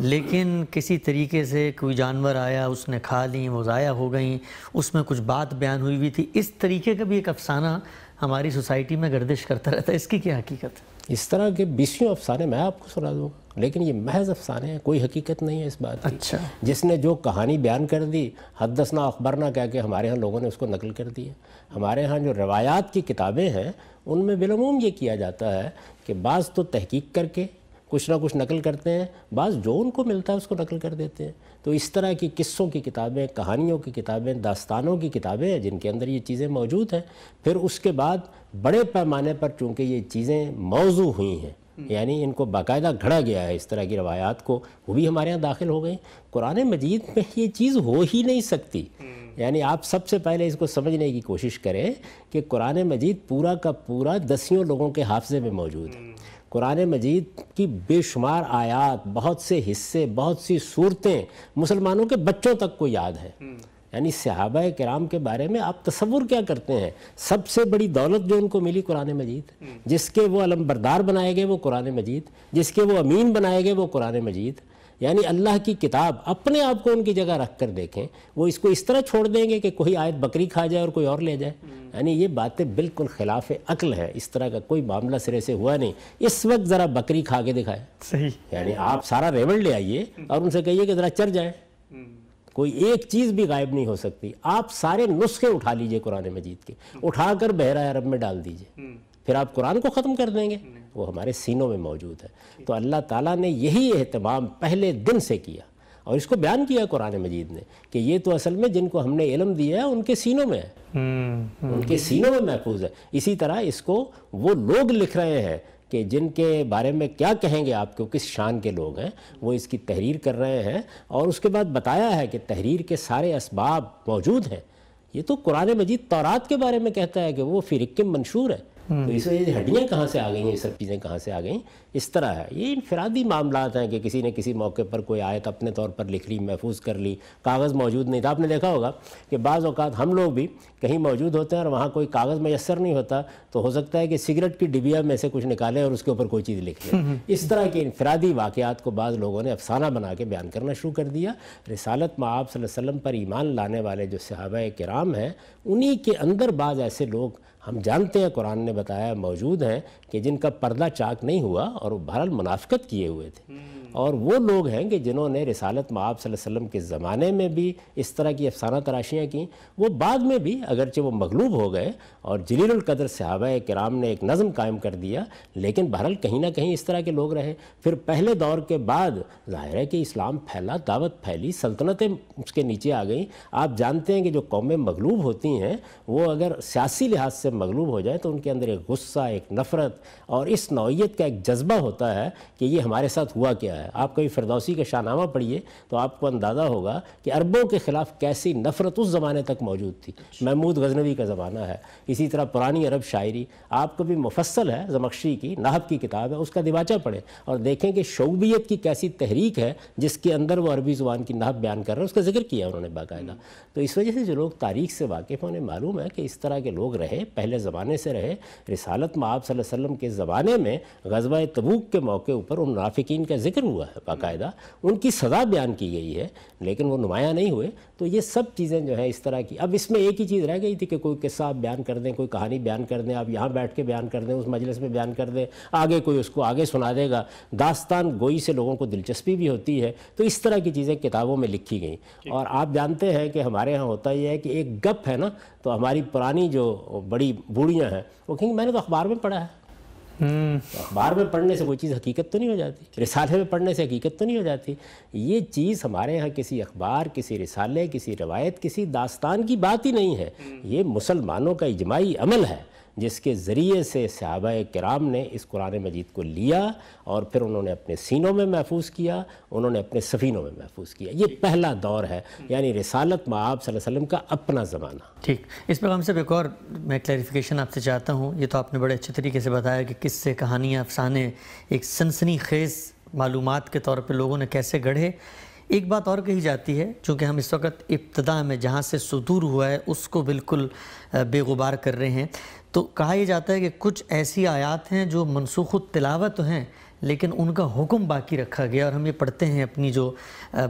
लेकिन किसी तरीके से कोई जानवर आया उसने खा ली वो ज़ाया हो गई उसमें कुछ बात बयान हुई हुई थी इस तरीके का भी एक अफसाना हमारी सोसाइटी में गर्दिश करता रहता है इसकी क्या हकीकत है इस तरह के बीसियों अफसाने मैं आपको सुना दूँगा लेकिन ये महज अफसाने हैं कोई हकीकत नहीं है इस बात अच्छा जिसने जो कहानी बयान कर दी हदसना अखबरना कह के हमारे यहाँ लोगों ने उसको नकल कर दी है हमारे यहाँ जो रवायात की किताबें हैं उनमें बिलमूम ये किया जाता है कि बाज़ तो तहकीक करके कुछ ना कुछ नकल करते हैं बाज़ जो उनको मिलता है उसको नकल कर देते हैं तो इस तरह की किस्सों की किताबें कहानियों की किताबें दास्तानों की किताबें जिनके अंदर ये चीज़ें मौजूद हैं फिर उसके बाद बड़े पैमाने पर चूँकि ये चीज़ें मौजू हुई हैं हम्म। यानी इनको बाकायदा घड़ा गया है इस तरह की रवायात को वो भी हमारे यहाँ दाखिल हो गए कुरान मजीद में ये चीज़ हो ही नहीं सकती हम्म। यानी आप सबसे पहले इसको समझने की कोशिश करें कि कुरान मजीद पूरा का पूरा दसियों लोगों के हाफजे में मौजूद है हम्म। कुरान मजीद की बेशुमार आयात बहुत से हिस्से बहुत सी सूरतें मुसलमानों के बच्चों तक को याद है हम्म। यानी सहाबा कराम के बारे में आप तस्वुर क्या करते हैं सबसे बड़ी दौलत जो उनको मिली कुरान मजीद हम्म। जिसके वो अलम्बरदार बनाए गए वो कुरान मजीद जिसके वो अमीन बनाए गए वो कुरान मजीद यानी अल्लाह की किताब अपने आप को उनकी जगह रख कर देखें वो इसको इस तरह छोड़ देंगे कि कोई आयत बकरी खा जाए और कोई और ले जाए यानी ये बातें बिल्कुल खिलाफ अक्ल है इस तरह का कोई मामला सिरे से हुआ नहीं इस वक्त ज़रा बकरी खा के दिखाए सही यानी आप सारा रेवल ले आइए और उनसे कहिए कि ज़रा चर जाए कोई एक चीज़ भी गायब नहीं हो सकती आप सारे नुस्खे उठा लीजिए कुरान मजीद के उठा कर बहरा अरब में डाल दीजिए फिर आप कुरान को ख़त्म कर देंगे वो हमारे सीनों में मौजूद है तो अल्लाह ताला ने यही अहतमाम पहले दिन से किया और इसको बयान किया कुरान मजीद ने कि ये तो असल में जिनको हमने इलम दिया है उनके सीनों में है हम्म, हम्म। उनके सीनों में महफूज है इसी तरह इसको वो लोग लिख रहे हैं कि जिनके बारे में क्या कहेंगे आपको किस शान के लोग हैं वो इसकी तहरीर कर रहे हैं और उसके बाद बताया है कि तहरीर के सारे इसबाब मौजूद हैं ये तो कुरान मजीद तौरात के बारे में कहता है कि वो फिर मंशूर है तो हम्म। इस वजह से हड्डियाँ कहाँ से आ गई हैं ये सब चीज़ें कहाँ से आ गई इस तरह है ये इनफरादी मामला हैं कि किसी ने किसी मौके पर कोई आयत अपने तौर पर लिख ली महफूज कर ली कागज़ मौजूद नहीं था आपने देखा होगा कि बाज़ अवत हम लोग भी कहीं मौजूद होते हैं और वहाँ कोई कागज़ मैसर नहीं होता तो हो सकता है कि सिगरेट की डिबिया में से कुछ निकालें और उसके ऊपर कोई चीज़ लिख लें हम्म, हम्म। इस तरह के इनफरादी वाक़ात को बाद लोगों ने अफसाना बना के बयान करना शुरू कर दिया रिसालत आप वसम पर ईमान लाने वाले जो सहाबा कराम हैं उन्हीं के अंदर बाद ऐसे लोग हम जानते हैं कुरान ने बताया मौजूद हैं कि जिनका पर्दा चाक नहीं हुआ और वो बहरल मुनाफ़त किए हुए थे हम्म। और वो लोग हैं कि जिन्होंने रिसालत माब वसल्लम के ज़माने में भी इस तरह की अफसाना तराशियाँ की वो बाद में भी अगरचे वो मगलूब हो गए और जलीलकदर सहाब कराम ने एक नज़म कायम कर दिया लेकिन बहरल कहीं ना कहीं इस तरह के लोग रहे फिर पहले दौर के बाद ज़ाहिर है कि इस्लाम फैला दावत फैली सल्तनतें उसके नीचे आ गई आप जानते हैं कि जो कौमें मगलूब होती हैं वो अगर सियासी लिहाज से से मगलूब हो जाए तो उनके अंदर एक गुस्सा एक नफ़रत और इस नौीयत का एक जज्बा होता है कि ये हमारे साथ हुआ क्या है आप कभी फिरदौसी का शाहनामा पढ़िए तो आपको अंदाज़ा होगा कि अरबों के ख़िलाफ़ कैसी नफ़रत उस ज़माने तक मौजूद थी अच्छा। महमूद गजनवी का ज़माना है इसी तरह पुरानी अरब शायरी आपको भी मुफसल है जमक्शी की नाहब की किताब है उसका दिवाचा पढ़े और देखें कि शोबियत की कैसी तहरीक है जिसके अंदर वो अरबी ज़ुबान की नाहब बयान कर रहे हैं उसका जिक्र किया उन्होंने बाकायदा हम्म। तो इस वजह से जो लोग तारीख से वाकिफ़ उन्हें मालूम है कि इस तरह के लोग रहे पहले ज़माने से रहे रिसालत में आप वसल्लम के ज़माने में गजबा तबूक के मौके ऊपर उन नाफिकीन का जिक्र हुआ है बाकायदा उनकी सज़ा बयान की गई है लेकिन वो नुमाया नहीं हुए तो ये सब चीज़ें जो है इस तरह की अब इसमें एक ही चीज़ रह गई थी कि कोई किस्सा आप बयान कर दें कोई कहानी बयान कर दें आप यहाँ बैठ के बयान कर दें उस मजलिस में बयान कर दें आगे कोई उसको आगे सुना देगा दास्तान गोई से लोगों को दिलचस्पी भी होती है तो इस तरह की चीज़ें किताबों में लिखी गई और आप जानते हैं कि हमारे यहाँ होता यह है कि एक गप है ना तो हमारी पुरानी जो बड़ी गरीब बूढ़ियाँ हैं वो कहेंगी मैंने तो अखबार में पढ़ा है हम्म। तो अखबार में पढ़ने से कोई चीज़ हकीकत तो नहीं हो जाती रिसाले में पढ़ने से हकीकत तो नहीं हो जाती ये चीज़ हमारे यहाँ किसी अखबार किसी रिसाले किसी रवायत किसी दास्तान की बात ही नहीं है हम्म। ये मुसलमानों का इजमाही अमल है जिसके ज़रिए से सहाबा कराम ने इस कुरान मजीद को लिया और फिर उन्होंने अपने सीनों में महफूज किया उन्होंने अपने सफ़ीनों में महफूज किया ये पहला दौर है यानी रसालत माब वसम का अपना ज़माना ठीक इस पैगाम से एक और मैं क्लैरिफिकेशन आपसे चाहता हूँ ये तो आपने बड़े अच्छे तरीके से बताया कि किससे कहानियाँ अफसाने एक सनसनी खेज़ मालूम के तौर पर लोगों ने कैसे गढ़े एक बात और कही जाती है चूँकि हम इस वक्त इब्तदा में जहाँ से सुदूर हुआ है उसको बिल्कुल बेगुबार कर रहे हैं तो कहा यह जाता है कि कुछ ऐसी आयात हैं जो मनसूख तिलावत तो हैं लेकिन उनका हुक्म बाकी रखा गया और हम ये पढ़ते हैं अपनी जो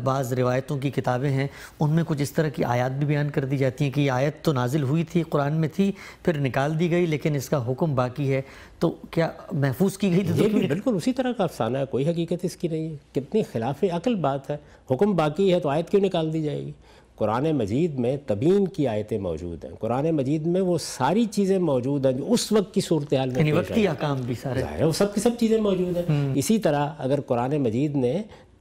बाज़ रिवायतों की किताबें हैं उनमें कुछ इस तरह की आयत भी बयान कर दी जाती हैं कि आयत तो नाजिल हुई थी कुरान में थी फिर निकाल दी गई लेकिन इसका हुक्म बाकी है तो क्या महफूज की गई थी तो बिल्कुल उसी तरह का अफसाना है कोई हकीकत इसकी नहीं है कितनी खिलाफ अकल बात है हुक्म बाकी है तो आयत क्यों निकाल दी जाएगी कुरान मजीद में तबीन की आयतें मौजूद हैं कुरान मजीद में वो सारी चीज़ें मौजूद हैं जो उस वक्त की सूरत हाल में सारे वो सब की सब चीज़ें मौजूद हैं हम्म। इसी तरह अगर कुरान मजीद ने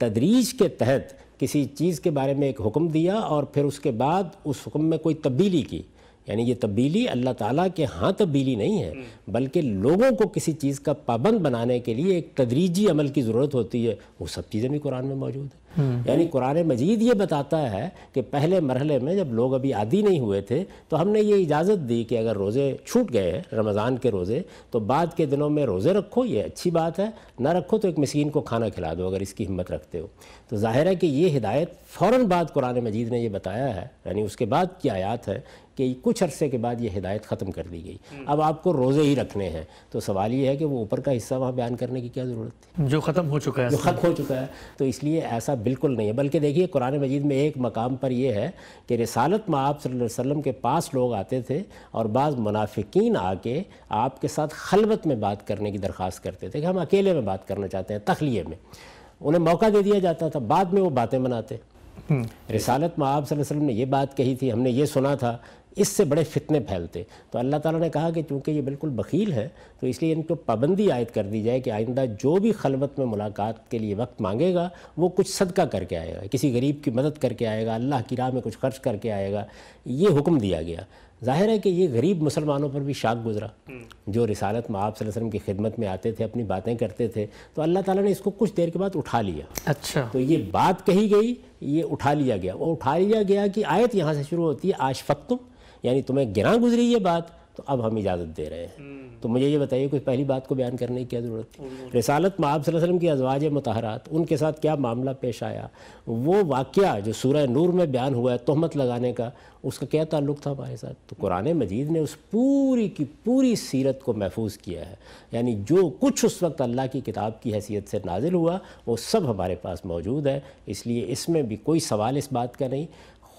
तदरीज के तहत किसी चीज़ के बारे में एक हुक्म दिया और फिर उसके बाद उस हुक्म में कोई तब्दीली की यानी ये तब्दीली अल्लाह ताला के हाँ तब्दीली नहीं है बल्कि लोगों को किसी चीज़ का पाबंद बनाने के लिए एक तदरीजी अमल की ज़रूरत होती है वो सब चीज़ें भी कुरान में मौजूद है हम्म। यानी कुरान मजीद ये बताता है कि पहले मरहले में जब लोग अभी आदि नहीं हुए थे तो हमने ये इजाज़त दी कि अगर रोज़े छूट गए हैं रमज़ान के रोज़े तो बाद के दिनों में रोज़े रखो ये अच्छी बात है ना रखो तो एक मस्किन को खाना खिला दो अगर इसकी हिम्मत रखते हो तो ज़ाहिर है कि ये हिदायत फ़ौर बाद कुरान मजीद ने यह बताया है यानी उसके बाद की आयात है कि कुछ अरसे के बाद ये हिदायत ख़त्म कर दी गई अब आपको रोज़े ही रखने हैं तो सवाल ये है कि वो ऊपर का हिस्सा वहाँ बयान करने की क्या ज़रूरत थी जो ख़त्म हो चुका है जो ख़त्म हो चुका है तो इसलिए ऐसा बिल्कुल नहीं है बल्कि देखिए कुरान मजीद में एक मकाम पर यह है कि रसालत में आप वसम के पास लोग आते थे और बाज़ मुनाफिकीन आके आपके साथ खलबत में बात करने की दरख्वास्त करते थे कि हम अकेले में बात करना चाहते हैं तखलिए में उन्हें मौका दे दिया जाता था बाद में वो बातें बनाते हम्म। रिसालत में आप वसल्लम ने ये बात कही थी हमने ये सुना था इससे बड़े फितने फैलते तो अल्लाह ताला ने कहा कि चूँकि ये बिल्कुल बकील है तो इसलिए इनको पाबंदी आयद कर दी जाए कि आइंदा जो भी खलबत में मुलाकात के लिए वक्त मांगेगा वो कुछ सदका करके आएगा किसी गरीब की मदद करके आएगा अल्लाह की राह में कुछ खर्च करके आएगा ये हुक्म दिया गया जाहिर है कि ये गरीब मुसलमानों पर भी शाख गुजरा हम्म। जो रिसालत में आप वसल्लम की खिदमत में आते थे अपनी बातें करते थे तो अल्लाह ताला ने इसको कुछ देर के बाद उठा लिया अच्छा तो ये बात कही गई ये उठा लिया गया वो उठा लिया गया कि आयत यहाँ से शुरू होती है आशफक यानी तुम्हें गिरा गुजरी ये बात तो अब हम इजाज़त दे रहे हैं हम्म। तो मुझे ये बताइए कोई पहली बात को बयान करने की क्या ज़रूरत थी रिसालत माब वसल्लम की अजवाज मतहरात उनके साथ क्या मामला पेश आया वो वाक़ जो सूर्य नूर में बयान हुआ है तहमत लगाने का उसका क्या ताल्लुक था हमारे साथ तो कुरान मजीद ने उस पूरी की पूरी सीरत को महफूज किया है यानी जो कुछ उस वक्त अल्लाह की किताब की हैसियत से नाजिल हुआ वो सब हमारे पास मौजूद है इसलिए इसमें भी कोई सवाल इस बात का नहीं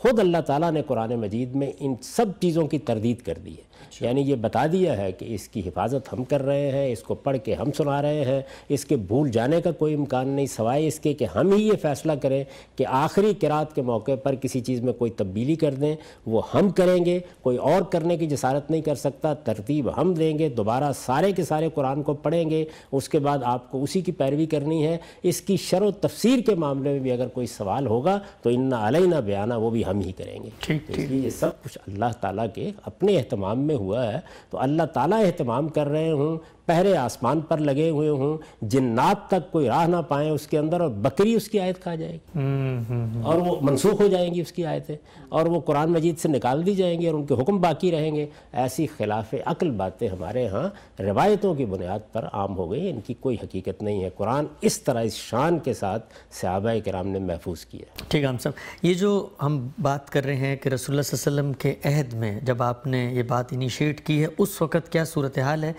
ख़ुद अल्लाह ताला ने कुरान मजीद में इन सब चीज़ों की तरदीद कर दी है अच्छा। यानी ये बता दिया है कि इसकी हिफाजत हम कर रहे हैं इसको पढ़ के हम सुना रहे हैं इसके भूल जाने का कोई इम्कान नहीं सवाए इसके कि हम ही ये फ़ैसला करें कि आखिरी किरात के मौके पर किसी चीज़ में कोई तब्दीली कर दें वो हम करेंगे कोई और करने की जसारत नहीं कर सकता तरतीब हम देंगे दोबारा सारे के सारे कुरान को पढ़ेंगे उसके बाद आपको उसी की पैरवी करनी है इसकी शर व तफसीर के मामले में भी अगर कोई सवाल होगा तो इन्ना अलैना बयाना वो भी हम ही करेंगे ठीक तो ये सब कुछ अल्लाह ताला के अपने अहतमाम में हुआ है तो अल्लाह ताला अहतमाम कर रहे हों पहरे आसमान पर लगे हुए हों जिन्नात तक कोई राह ना पाए उसके अंदर और बकरी उसकी आयत खा जाएगी हम्म, हम्म, हम्म। और वो मनसूख हो जाएंगी उसकी आयतें और वो कुरान मजीद से निकाल दी जाएंगी और उनके हुक्म बाकी रहेंगे ऐसी खिलाफ अक्ल बातें हमारे यहाँ रिवायतों की बुनियाद पर आम हो गई इनकी कोई हकीकत नहीं है कुरान इस तरह इस शान के साथ सहाबा कराम ने महफूज किया ठीक है हम सब ये जो हम बात कर रहे हैं कि रसोल्ला वसलम के अहद में जब आपने ये बात इनिशिएट की है उस वक़्त क्या सूरत हाल है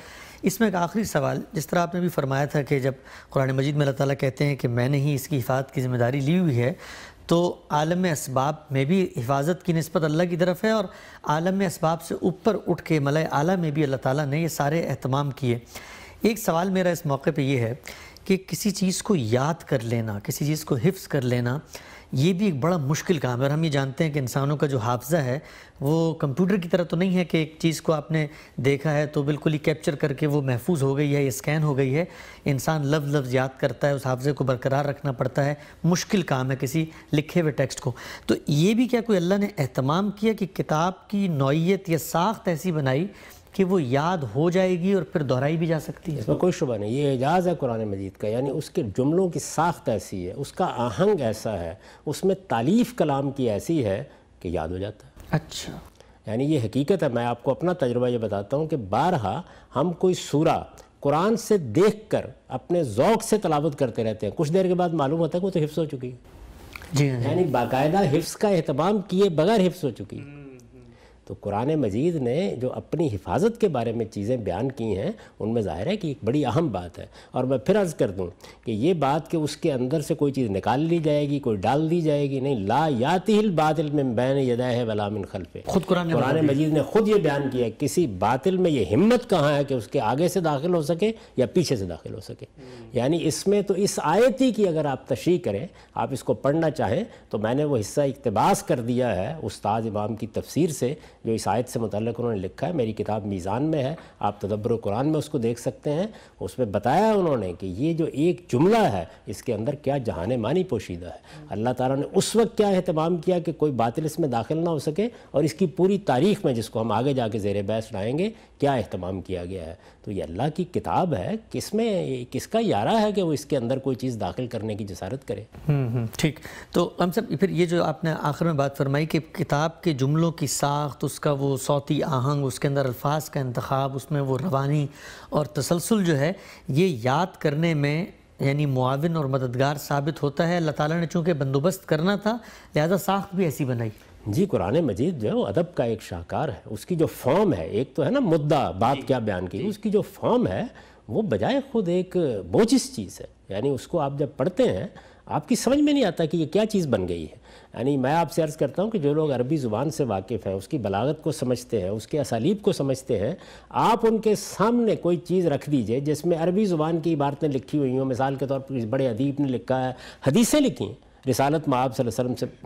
इसमें एक आखिरी सवाल जिस तरह आपने भी फरमाया था कि जब कुरान मजीद में अल्लाह ताला कहते हैं कि मैंने ही इसकी हिफाजत की जिम्मेदारी ली हुई है तो आलम इसबाब में भी हिफाजत की नस्बत अल्लाह की तरफ है और आलम इसबाब से ऊपर उठ के मलय आला में भी अल्लाह ताला ने ये सारे अहतमाम किए एक सवाल मेरा इस मौके पर यह है कि किसी चीज़ को याद कर लेना किसी चीज़ को हिफ्स कर लेना ये भी एक बड़ा मुश्किल काम है और हम ये जानते हैं कि इंसानों का जो हाफजा है वो कंप्यूटर की तरह तो नहीं है कि एक चीज़ को आपने देखा है तो बिल्कुल ही कैप्चर करके वो महफूज हो गई है स्कैन हो गई है इंसान लफ्ज़ लफ्ज़ याद करता है उस हाफजे को बरकरार रखना पड़ता है मुश्किल काम है किसी लिखे हुए टेक्स्ट को तो ये भी क्या कोई अल्लाह ने अहतमाम किया कि किताब की नौीयत या साख्त ऐसी बनाई कि वो याद हो जाएगी और फिर दोहराई भी जा सकती है इसमें कोई शुबा नहीं ये एजाज़ है कुरान मजीद का यानी उसके जुमलों की साख्त ऐसी है उसका आहंग ऐसा है उसमें तालीफ़ कलाम की ऐसी है कि याद हो जाता है अच्छा यानी ये हकीकत है मैं आपको अपना तजर्बा ये बताता हूँ कि बारहा हम कोई सूरा कुरान से देख कर अपने ओक़ से तलावत करते रहते हैं कुछ देर के बाद मालूम होता है कि वो तो हिफ्स हो चुकी है जी हाँ, यानी बाकायदा हिफ्स का अहतमाम किए बगैर हिफ्स हो चुकी है तो कुरान मजीद ने जो अपनी हिफाजत के बारे में चीज़ें बयान की हैं उनमें ज़ाहिर है कि एक बड़ी अहम बात है और मैं फिर अर्ज़ कर दूँ कि ये बात कि उसके अंदर से कोई चीज़ निकाल ली जाएगी कोई डाल दी जाएगी नहीं ला याति बातिल में बैन यदा है वलामिन खलफे खुद कुरान कुरान मजीद ने खुद ये बयान किया है किसी बातिल में ये हिम्मत कहाँ है कि उसके आगे से दाखिल हो सके या पीछे से दाखिल हो सके हम्म। यानी इसमें तो इस आयती की अगर आप तशरी करें आप इसको पढ़ना चाहें तो मैंने वो हिस्सा इकतबास कर दिया है उस्ताद इमाम की तफसीर से जो इस आयत से मतलब उन्होंने लिखा है मेरी किताब मीज़ान में है आप तदब्बर कुरान में उसको देख सकते हैं उसमें बताया उन्होंने कि ये जो एक जुमला है इसके अंदर क्या जहान मानी पोशीदा है अल्लाह ताला ने उस वक्त क्या अहतमाम किया कि कोई बातिल इसमें दाखिल ना हो सके और इसकी पूरी तारीख में जिसको हम आगे जाके जेर बहस लाएँगे क्या अहतमाम किया गया है तो ये अल्लाह की किताब है किस में किसका यारा है कि वो इसके अंदर कोई चीज़ दाखिल करने की जसारत करे हम्म, हम्म, ठीक तो हम सब फिर ये जो आपने आखिर में बात फरमाई कि किताब के जुमलों की साख्त तो उसका वो सौती आहंग उसके अंदर अल्फाज का इंतखब उसमें वो रवानी और तसलसल जो है ये याद करने में यानी मुआवन और मददगार साबित होता है अल्लाह ताली ने चूँकि बंदोबस्त करना था लिहाजा साख्त भी ऐसी बनाई जी कुरान मजीद जो है वो अदब का एक शाहकार है उसकी जो फॉर्म है एक तो है ना मुद्दा बात क्या बयान की उसकी जो फॉर्म है वो बजाय ख़ुद एक बोचिस चीज़ है यानी उसको आप जब पढ़ते हैं आपकी समझ में नहीं आता कि ये क्या चीज़ बन गई है यानी मैं आपसे अर्ज़ करता हूँ कि जो लोग अरबी ज़ुबान से वाकिफ़ हैं उसकी बलागत को समझते हैं उसके असालीब को समझते हैं आप उनके सामने कोई चीज़ रख दीजिए जिसमें अरबी ज़ुबान की इबारतें लिखी हुई हों मिसाल के तौर पर बड़े अदीब ने लिखा है हदीसें लिखी हैं रिसालत में आप से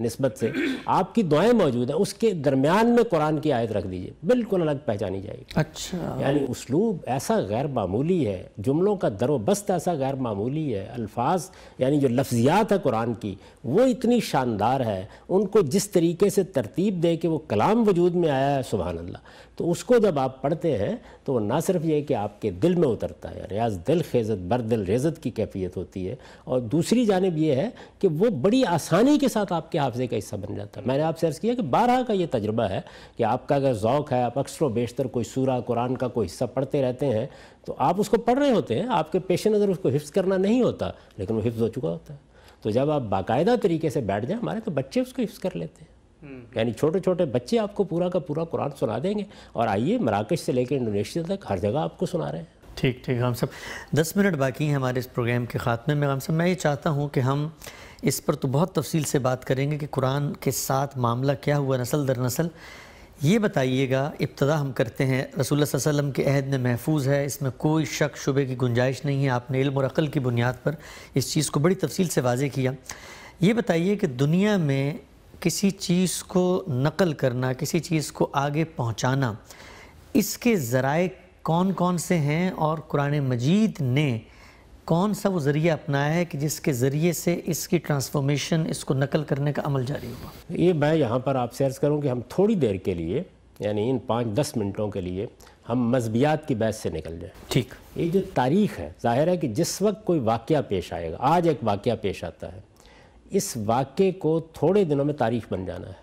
नस्बत से आपकी दुआएं मौजूद हैं उसके दरमियान में कुरान की आयत रख दीजिए बिल्कुल अलग पहचानी जाएगी अच्छा यानी उसलूब ऐसा गैर मामूली है जुमलों का दर वस्त ऐसा गैर मामूली है अल्फाज यानी जो लफ्जियात है कुरान की वो इतनी शानदार है उनको जिस तरीके से तरतीब दे के वो कलाम वजूद में आया है सुबहानल्ला अल्लाह तो उसको जब आप पढ़ते हैं तो वो ना सिर्फ ये कि आपके दिल में उतरता है रियाज दिल खेजत बर दिल रेजत की कैफियत होती है और दूसरी जानब यह है कि वो बड़ी आसानी के साथ आपके हाफजे का हिस्सा बन जाता है मैंने आपसे अर्ज़ किया कि बारह का ये तजर्बा है कि आपका अगर ओक़ है आप अक्सर बेशतर कोई सूरा कुरान का कोई हिस्सा पढ़ते रहते हैं तो आप उसको पढ़ रहे होते हैं आपके पेश नज़र उसको हिफ्स करना नहीं होता लेकिन वो हिफ्स हो चुका होता है तो जब आप बाकायदा तरीके से बैठ जाए हमारे तो बच्चे उसको हिफ्स कर लेते हैं हम्म। यानी छोटे छोटे बच्चे आपको पूरा का पूरा कुरान सुना देंगे और आइए मराकश से लेकर इंडोनेशिया तक हर जगह आपको सुना रहे हैं ठीक ठीक हम सब दस मिनट बाकी हैं हमारे इस प्रोग्राम के ख़ात्मे में हम सब मैं ये चाहता हूँ कि हम इस पर तो बहुत तफसील से बात करेंगे कि कुरान के साथ मामला क्या हुआ नसल दर नसल ये बताइएगा इब्तदा हम करते हैं रसूल वसम के अहद में महफूज है इसमें कोई शक शुबे की गुंजाइश नहीं है आपने इल्म और अक़ल की बुनियाद पर इस चीज़ को बड़ी तफसील से वाजे किया ये बताइए कि दुनिया में किसी चीज़ को नकल करना किसी चीज़ को आगे पहुँचाना इसके ज़राए कौन कौन से हैं और कुरान मजीद ने कौन सा वो ज़रिया अपनाया है कि जिसके ज़रिए से इसकी ट्रांसफॉर्मेशन इसको नकल करने का अमल जारी हुआ ये मैं यहाँ पर आपसे अर्ज़ करूँ कि हम थोड़ी देर के लिए यानी इन पाँच दस मिनटों के लिए हम मजबियात की बहस से निकल जाए ठीक ये जो तारीख है जाहिर है कि जिस वक्त कोई वाक़ पेश आएगा आज एक वाक़ पेश आता है इस वाक़े को थोड़े दिनों में तारीख बन जाना है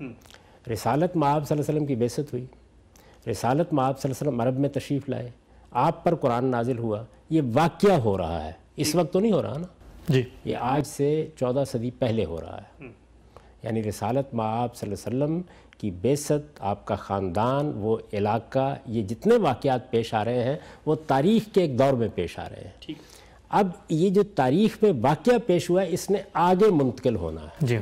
हम्म। रिसालत माब वसम की बेसत हुई रिसालत माब वसम अरब में तशरीफ़ लाए आप पर कुरान नाजिल हुआ ये वाक्य हो रहा है इस वक्त तो नहीं हो रहा ना जी ये आज से चौदह सदी पहले हो रहा है हम्म। यानी रसालत आप वसल्लम की बेसत आपका ख़ानदान वो इलाका ये जितने वाक़ात पेश आ रहे हैं वो तारीख़ के एक दौर में पेश आ रहे हैं ठीक अब ये जो तारीख़ में वाक़ पेश हुआ है इसने आगे मुंतकिल होना है जी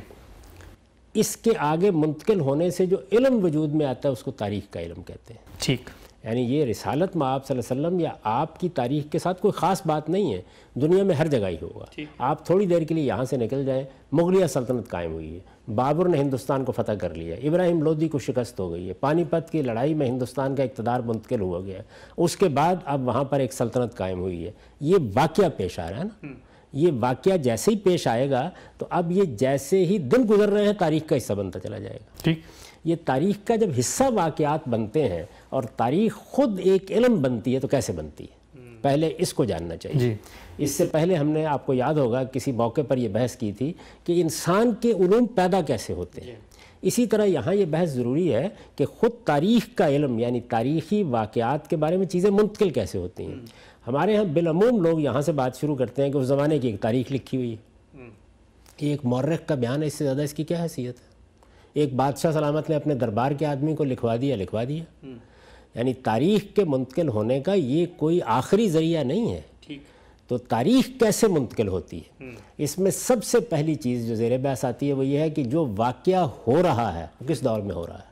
इसके आगे मुंतकिल होने से जो इलम वजूद में आता है उसको तारीख़ का इलम कहते हैं ठीक यानी ये रिसालत में आप वसल्लम या आपकी तारीख के साथ कोई ख़ास बात नहीं है दुनिया में हर जगह ही होगा आप थोड़ी देर के लिए यहाँ से निकल जाएँ मुगलिया सल्तनत कायम हुई है बाबर ने हिंदुस्तान को फतह कर लिया इब्राहिम लोदी को शिकस्त हो गई है पानीपत की लड़ाई में हिंदुस्तान का इकतदार मुंतकिल हो गया उसके बाद अब वहाँ पर एक सल्तनत कायम हुई है ये वाक़ पेश आ रहा है ना हम्म। ये वाक़ जैसे ही पेश आएगा तो अब ये जैसे ही दिन गुजर रहे हैं तारीख का हिस्सा बनता चला जाएगा ठीक ये तारीख़ का जब हिस्सा वाकयात बनते हैं और तारीख़ ख़ुद एक इलम बनती है तो कैसे बनती है पहले इसको जानना चाहिए इससे पहले हमने आपको याद होगा किसी मौके पर यह बहस की थी कि इंसान के उलूम पैदा कैसे होते हैं इसी तरह यहाँ ये बहस ज़रूरी है कि ख़ुद तारीख़ का इलम यानी तारीख़ी वाकयात के बारे में चीज़ें मुंतकिल कैसे होती हैं हम्म। हमारे यहाँ बिलमूम लोग यहाँ से बात शुरू करते हैं कि उस ज़माने की एक तारीख़ लिखी हुई है हम्म। एक मौर्रख का बयान है इससे ज़्यादा इसकी क्या हैसियत है एक बादशाह सलामत ने अपने दरबार के आदमी को लिखवा दिया लिखवा दिया हम्म। यानी तारीख के मुंतकिल होने का ये कोई आखिरी ज़रिया नहीं है तो तारीख कैसे मुंतकिल होती है हम्म। इसमें सबसे पहली चीज़ जो जेर बहस आती है वो ये है कि जो वाक़ हो रहा है किस दौर में हो रहा है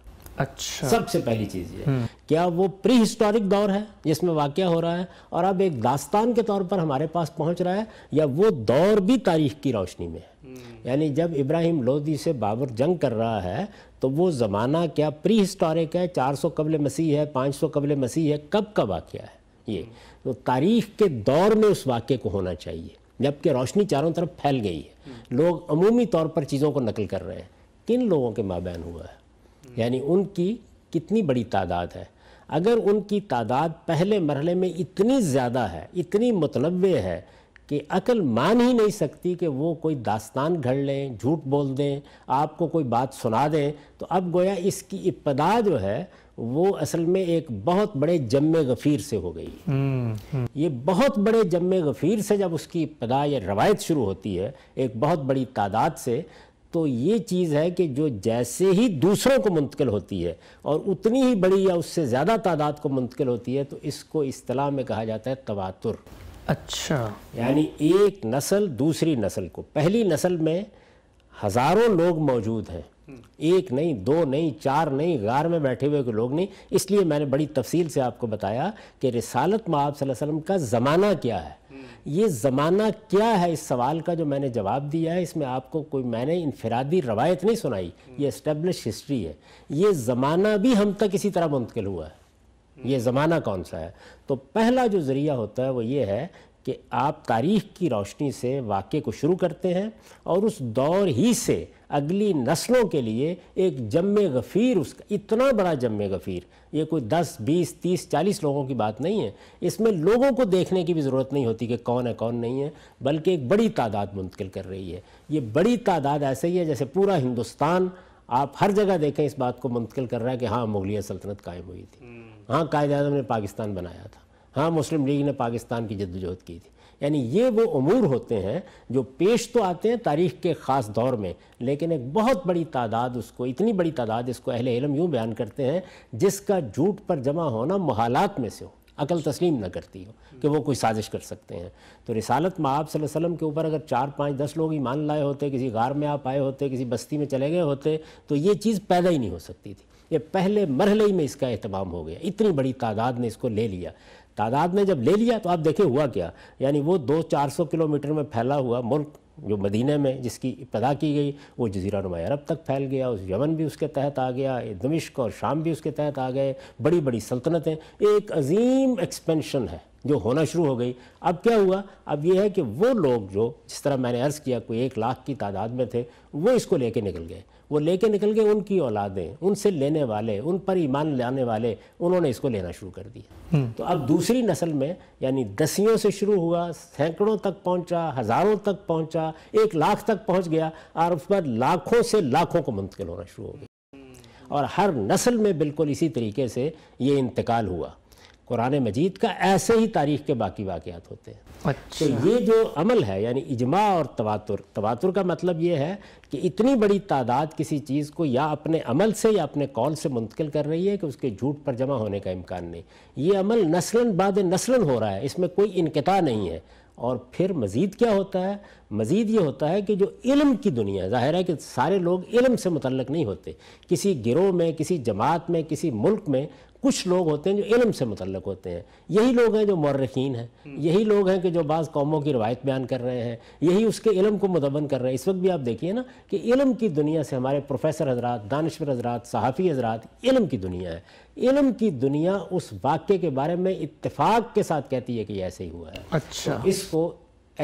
अच्छा सबसे पहली चीज़ ये हम्म। क्या वो प्री हिस्टोरिक दौर है जिसमें वाक़ हो रहा है और अब एक दास्तान के तौर पर हमारे पास पहुंच रहा है या वो दौर भी तारीख की रोशनी में है यानी जब इब्राहिम लोदी से बाबर जंग कर रहा है तो वो ज़माना क्या प्री हिस्टोरिक है 400 कबल मसीह है 500 कबल मसीह है कब का वाक़ है ये तो तारीख़ के दौर में उस वाक़े को होना चाहिए जबकि रोशनी चारों तरफ फैल गई है लोग अमूमी तौर पर चीज़ों को नकल कर रहे हैं किन लोगों के माबैन हुआ है यानी उनकी कितनी बड़ी तादाद है अगर उनकी तादाद पहले मरहले में इतनी ज़्यादा है इतनी मतलब है कि अकल मान ही नहीं सकती कि वो कोई दास्तान घड़ लें झूठ बोल दें आपको कोई बात सुना दें तो अब गोया इसकी इब्तदा जो है वो असल में एक बहुत बड़े जम गफ़ीर से हो गई हम्म, हम्म। ये बहुत बड़े जम गफ़ीर से जब उसकी इब्तदा या रवायत शुरू होती है एक बहुत बड़ी तादाद से तो ये चीज़ है कि जो जैसे ही दूसरों को मुंतकिल होती है और उतनी ही बड़ी या उससे ज़्यादा तादाद को मुंतकिल होती है तो इसको असलाह में कहा जाता है तवातुर अच्छा यानी एक नस्ल दूसरी नस्ल को पहली नस्ल में हज़ारों लोग मौजूद हैं एक नहीं दो नहीं चार नहीं गार में बैठे हुए लोग नहीं इसलिए मैंने बड़ी तफसील से आपको बताया कि रिसालत में आप वसल्लम का ज़माना क्या है ये ज़माना क्या है इस सवाल का जो मैंने जवाब दिया है इसमें आपको कोई मैंने इनफरादी रवायत नहीं सुनाई ये इस्टेब्लिश हिस्ट्री है ये ज़माना भी हम तक इसी तरह मुंतकिल हुआ है ये ज़माना कौन सा है तो पहला जो ज़रिया होता है वो ये है कि आप तारीख की रोशनी से वाक़े को शुरू करते हैं और उस दौर ही से अगली नस्लों के लिए एक जम गफ़ीर उसका इतना बड़ा जम गफ़ीर ये कोई 10, 20, 30, 40 लोगों की बात नहीं है इसमें लोगों को देखने की भी ज़रूरत नहीं होती कि कौन है कौन नहीं है बल्कि एक बड़ी तादाद मुंतकिल कर रही है ये बड़ी तादाद ऐसे ही है जैसे पूरा हिंदुस्तान आप हर जगह देखें इस बात को मुंतकिल कर रहा है कि हाँ मुगलिया सल्तनत कायम हुई थी हम्म। हाँ कायद अजम ने पाकिस्तान बनाया था हाँ मुस्लिम लीग ने पाकिस्तान की जद्दोजहद की थी यानी ये वो अमूर होते हैं जो पेश तो आते हैं तारीख के ख़ास दौर में लेकिन एक बहुत बड़ी तादाद उसको इतनी बड़ी तादाद इसको अहल इलम यूँ बयान करते हैं जिसका झूठ पर जमा होना महालात में से हो अकल तस्लीम न करती हो कि वो कोई साजिश कर सकते हैं तो रिसालत माब वसल्लम के ऊपर अगर चार पाँच दस लोग ईमान लाए होते किसी गार में आप आए होते किसी बस्ती में चले गए होते तो ये चीज़ पैदा ही नहीं हो सकती थी ये पहले मरहले ही में इसका अहतमाम हो गया इतनी बड़ी तादाद ने इसको ले लिया तादाद ने जब ले लिया तो आप देखें हुआ क्या यानी वो दो चार सौ किलोमीटर में फैला हुआ मुल्क जो मदीने में जिसकी इब्तदा की गई वो जजीरा नुमा अरब तक फैल गया उस यमन भी उसके तहत आ गया दमिश्क और शाम भी उसके तहत आ गए बड़ी बड़ी सल्तनतें एक अजीम एक्सपेंशन है जो होना शुरू हो गई अब क्या हुआ अब ये है कि वो लोग जो जिस तरह मैंने अर्ज़ किया कोई एक लाख की तादाद में थे वो इसको लेके निकल गए वो लेके निकल गए उनकी औलादें उनसे लेने वाले उन पर ईमान लाने वाले उन्होंने इसको लेना शुरू कर दिया हम्म। तो अब दूसरी नस्ल में यानी दसियों से शुरू हुआ सैकड़ों तक पहुंचा हज़ारों तक पहुंचा एक लाख तक पहुंच गया और उस पर लाखों से लाखों को मुंतकिल होना शुरू हो गया और हर नस्ल में बिल्कुल इसी तरीके से ये इंतकाल हुआ कुरान मजीद का ऐसे ही तारीख के बाकी वाक़ात होते हैं अच्छा। तो ये जो अमल है यानी इजमा और तवातुर तवातुर का मतलब ये है कि इतनी बड़ी तादाद किसी चीज़ को या अपने अमल से या अपने कौल से मुंतकिल कर रही है कि उसके झूठ पर जमा होने का इम्कान नहीं ये अमल नस्लन बाद नस्लन हो रहा है इसमें कोई इनकता नहीं है और फिर मज़ीद क्या होता है मज़ीद ये होता है कि जो इलम की दुनिया ज़ाहिर है कि सारे लोग इल्म से मुतलक नहीं होते किसी गिरोह में किसी जमात में किसी मुल्क में कुछ लोग होते हैं जो इलम से मुतल होते हैं यही लोग हैं जो मर्रखीन हैं हम्म। यही लोग हैं कि जो बाज़ कौमों की रवायत बयान कर रहे हैं यही उसके इलम को मुदमन कर रहे हैं इस वक्त भी आप देखिए ना कि इलम की दुनिया से हमारे प्रोफेसर हजरात दानश्वर हजरात सहाफ़ी हजरात इलम की दुनिया है इलम की दुनिया उस वाक्य के बारे में इतफाक़ के साथ कहती है कि ऐसे ही हुआ है अच्छा तो इसको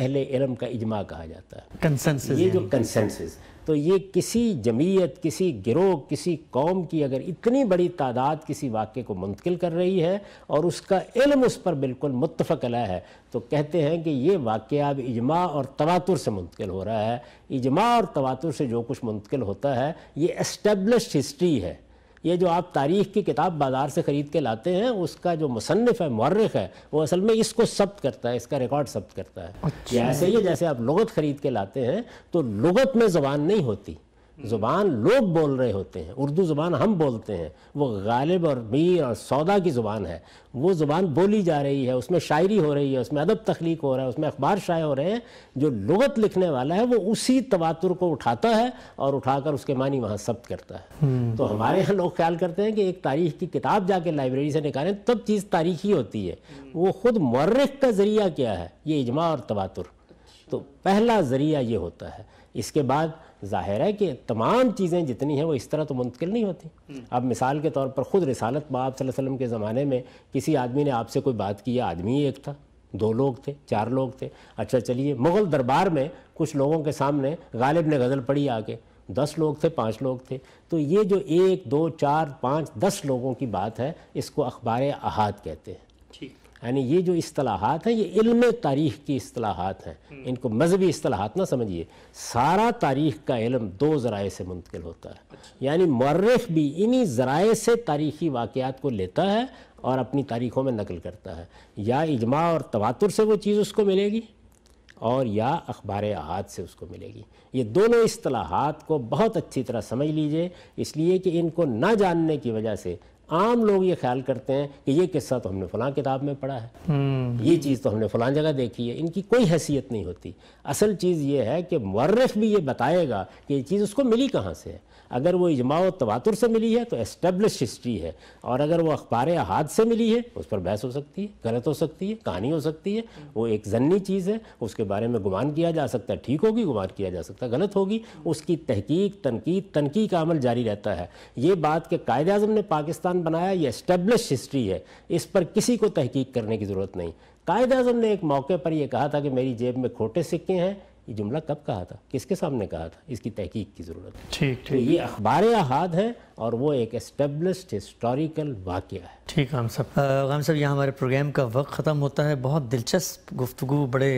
अहले इलम का इजमा कहा जाता है ये जो कंसेंसस तो ये किसी जमीयत किसी गिरोह किसी कौम की अगर इतनी बड़ी तादाद किसी वाक़े को मुंतकिल कर रही है और उसका इल्म उस पर बिल्कुल मुतफ़ल है तो कहते हैं कि ये वाक़ अब इजमा और तवातुर से मुंतकिल हो रहा है इजमा और तवातुर से जो कुछ मुंतकिल होता है ये एस्टेब्लिश हिस्ट्री है ये जो आप तारीख़ की किताब बाज़ार से ख़रीद के लाते हैं उसका जो मुसनफ़ है मर्रख है वो असल में इसको सब्त करता है इसका रिकॉर्ड सब्त करता है ऐसे अच्छा। ही जैसे आप लगत ख़रीद के लाते हैं तो लगत में ज़बान नहीं होती हम्म। ज़ुबान लोग बोल रहे होते हैं उर्दू ज़ुबान हम बोलते हैं वो गालिब और मीर और सौदा की ज़ुबान है वो ज़ुबान बोली जा रही है उसमें शायरी हो रही है उसमें अदब तख्लीक हो रहा है उसमें अखबार शाये हो रहे हैं जो लगत लिखने वाला है वो उसी तवातुर को उठाता है और उठाकर उसके मानी वहाँ सब्त करता है हम्म। तो हमारे यहाँ लोग ख्याल करते हैं कि एक तारीख की किताब जाके लाइब्रेरी से निकालें तब चीज़ तारीखी होती है हम्म। वो ख़ुद मर्रख का ज़रिया क्या है ये इजमा और तवातुर तो पहला ज़रिया ये होता है इसके बाद ज़ाहिर है कि तमाम चीज़ें जितनी हैं वो इस तरह तो मुंतकिल नहीं होती हम्म। अब मिसाल के तौर पर ख़ुद रसालत बाब वसल्लम के ज़माने में किसी आदमी ने आपसे कोई बात की आदमी एक था दो लोग थे चार लोग थे अच्छा चलिए मुग़ल दरबार में कुछ लोगों के सामने गालिब ने गज़ल पढ़ी आके दस लोग थे पाँच लोग थे तो ये जो एक दो चार पाँच दस लोगों की बात है इसको अखबार अहाद कहते हैं यानी ये जो असलाहत हैं ये इल्म तारीख़ की असलाहत हैं हम्म। इनको मजहबी असलाहत ना समझिए सारा तारीख़ का इलम दो ज़राए से मुंतकिल होता है अच्छा। यानी मर्रख भी इन्हीं ज़राए से तारीख़ी वाक़ात को लेता है और अपनी तारीख़ों में नकल करता है या इजमा और तवातुर से वो चीज़ उसको मिलेगी और या अखबार अहात से उसको मिलेगी ये दोनों असलाहत को बहुत अच्छी तरह समझ लीजिए इसलिए कि इनको ना जानने की वजह से आम लोग ये ख्याल करते हैं कि ये किस्सा तो हमने फलां किताब में पढ़ा है हम्म। ये चीज़ तो हमने फलां जगह देखी है इनकी कोई हैसियत नहीं होती असल चीज़ ये है कि मर्रफ भी ये बताएगा कि ये चीज़ उसको मिली कहाँ से है अगर वो इजमा तवातुर से मिली है तो एस्टेब्लिश हिस्ट्री है और अगर वो अखबार हाथ से मिली है उस पर बहस हो सकती है गलत हो सकती है कहानी हो सकती है वो एक जन्नी चीज़ है उसके बारे में गुमान किया जा सकता है ठीक होगी गुमान किया जा सकता है गलत होगी उसकी तहकीक तनकीद तनकी का अमल जारी रहता है ये बात कि कायद अजम ने पाकिस्तान बनाया ये एस्टेब्लिश हिस्ट्री है इस पर किसी को तहकीक करने की ज़रूरत नहीं कायद अजम ने एक मौके पर यह कहा था कि मेरी जेब में खोटे सिक्के हैं ये जुमला कब कहा था किसके सामने कहा था इसकी तहकीक की ज़रूरत है ठीक तो ठीक तो ये अखबार अहाद है और वो एक एस्टेब्लिश हिस्टोरिकल वाक़ है ठीक हम सब हम सब यहाँ हमारे प्रोग्राम का वक्त ख़त्म होता है बहुत दिलचस्प गुफ्तु बड़े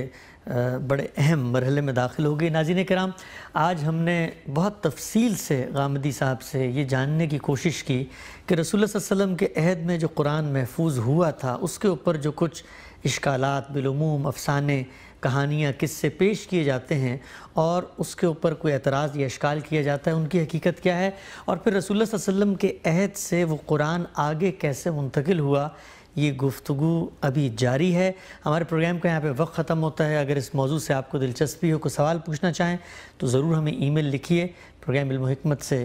आ, बड़े अहम मरहले में दाखिल हो गई नाजिन कराम आज हमने बहुत तफसील से गामदी साहब से ये जानने की कोशिश की कि रसूल के अहद में जो कुरान महफूज हुआ था उसके ऊपर जो कुछ इश्काल बिलूम अफसाने कहानियाँ किससे पेश किए जाते हैं और उसके ऊपर कोई एतराज़ या अशकाल किया जाता है उनकी हकीकत क्या है और फिर रसूल वसम के अहद से वो कुरान आगे कैसे मुंतकिल हुआ ये गुफ्तु अभी जारी है हमारे प्रोग्राम का यहाँ पे वक्त ख़त्म होता है अगर इस मौजू से आपको दिलचस्पी हो कोई सवाल पूछना चाहें तो ज़रूर हमें ईमेल लिखिए प्रोग्राम इल्म से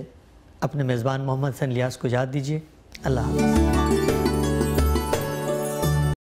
अपने मेज़बान मोहम्मद सन लियास को याद दीजिए अल्लाह हाफ़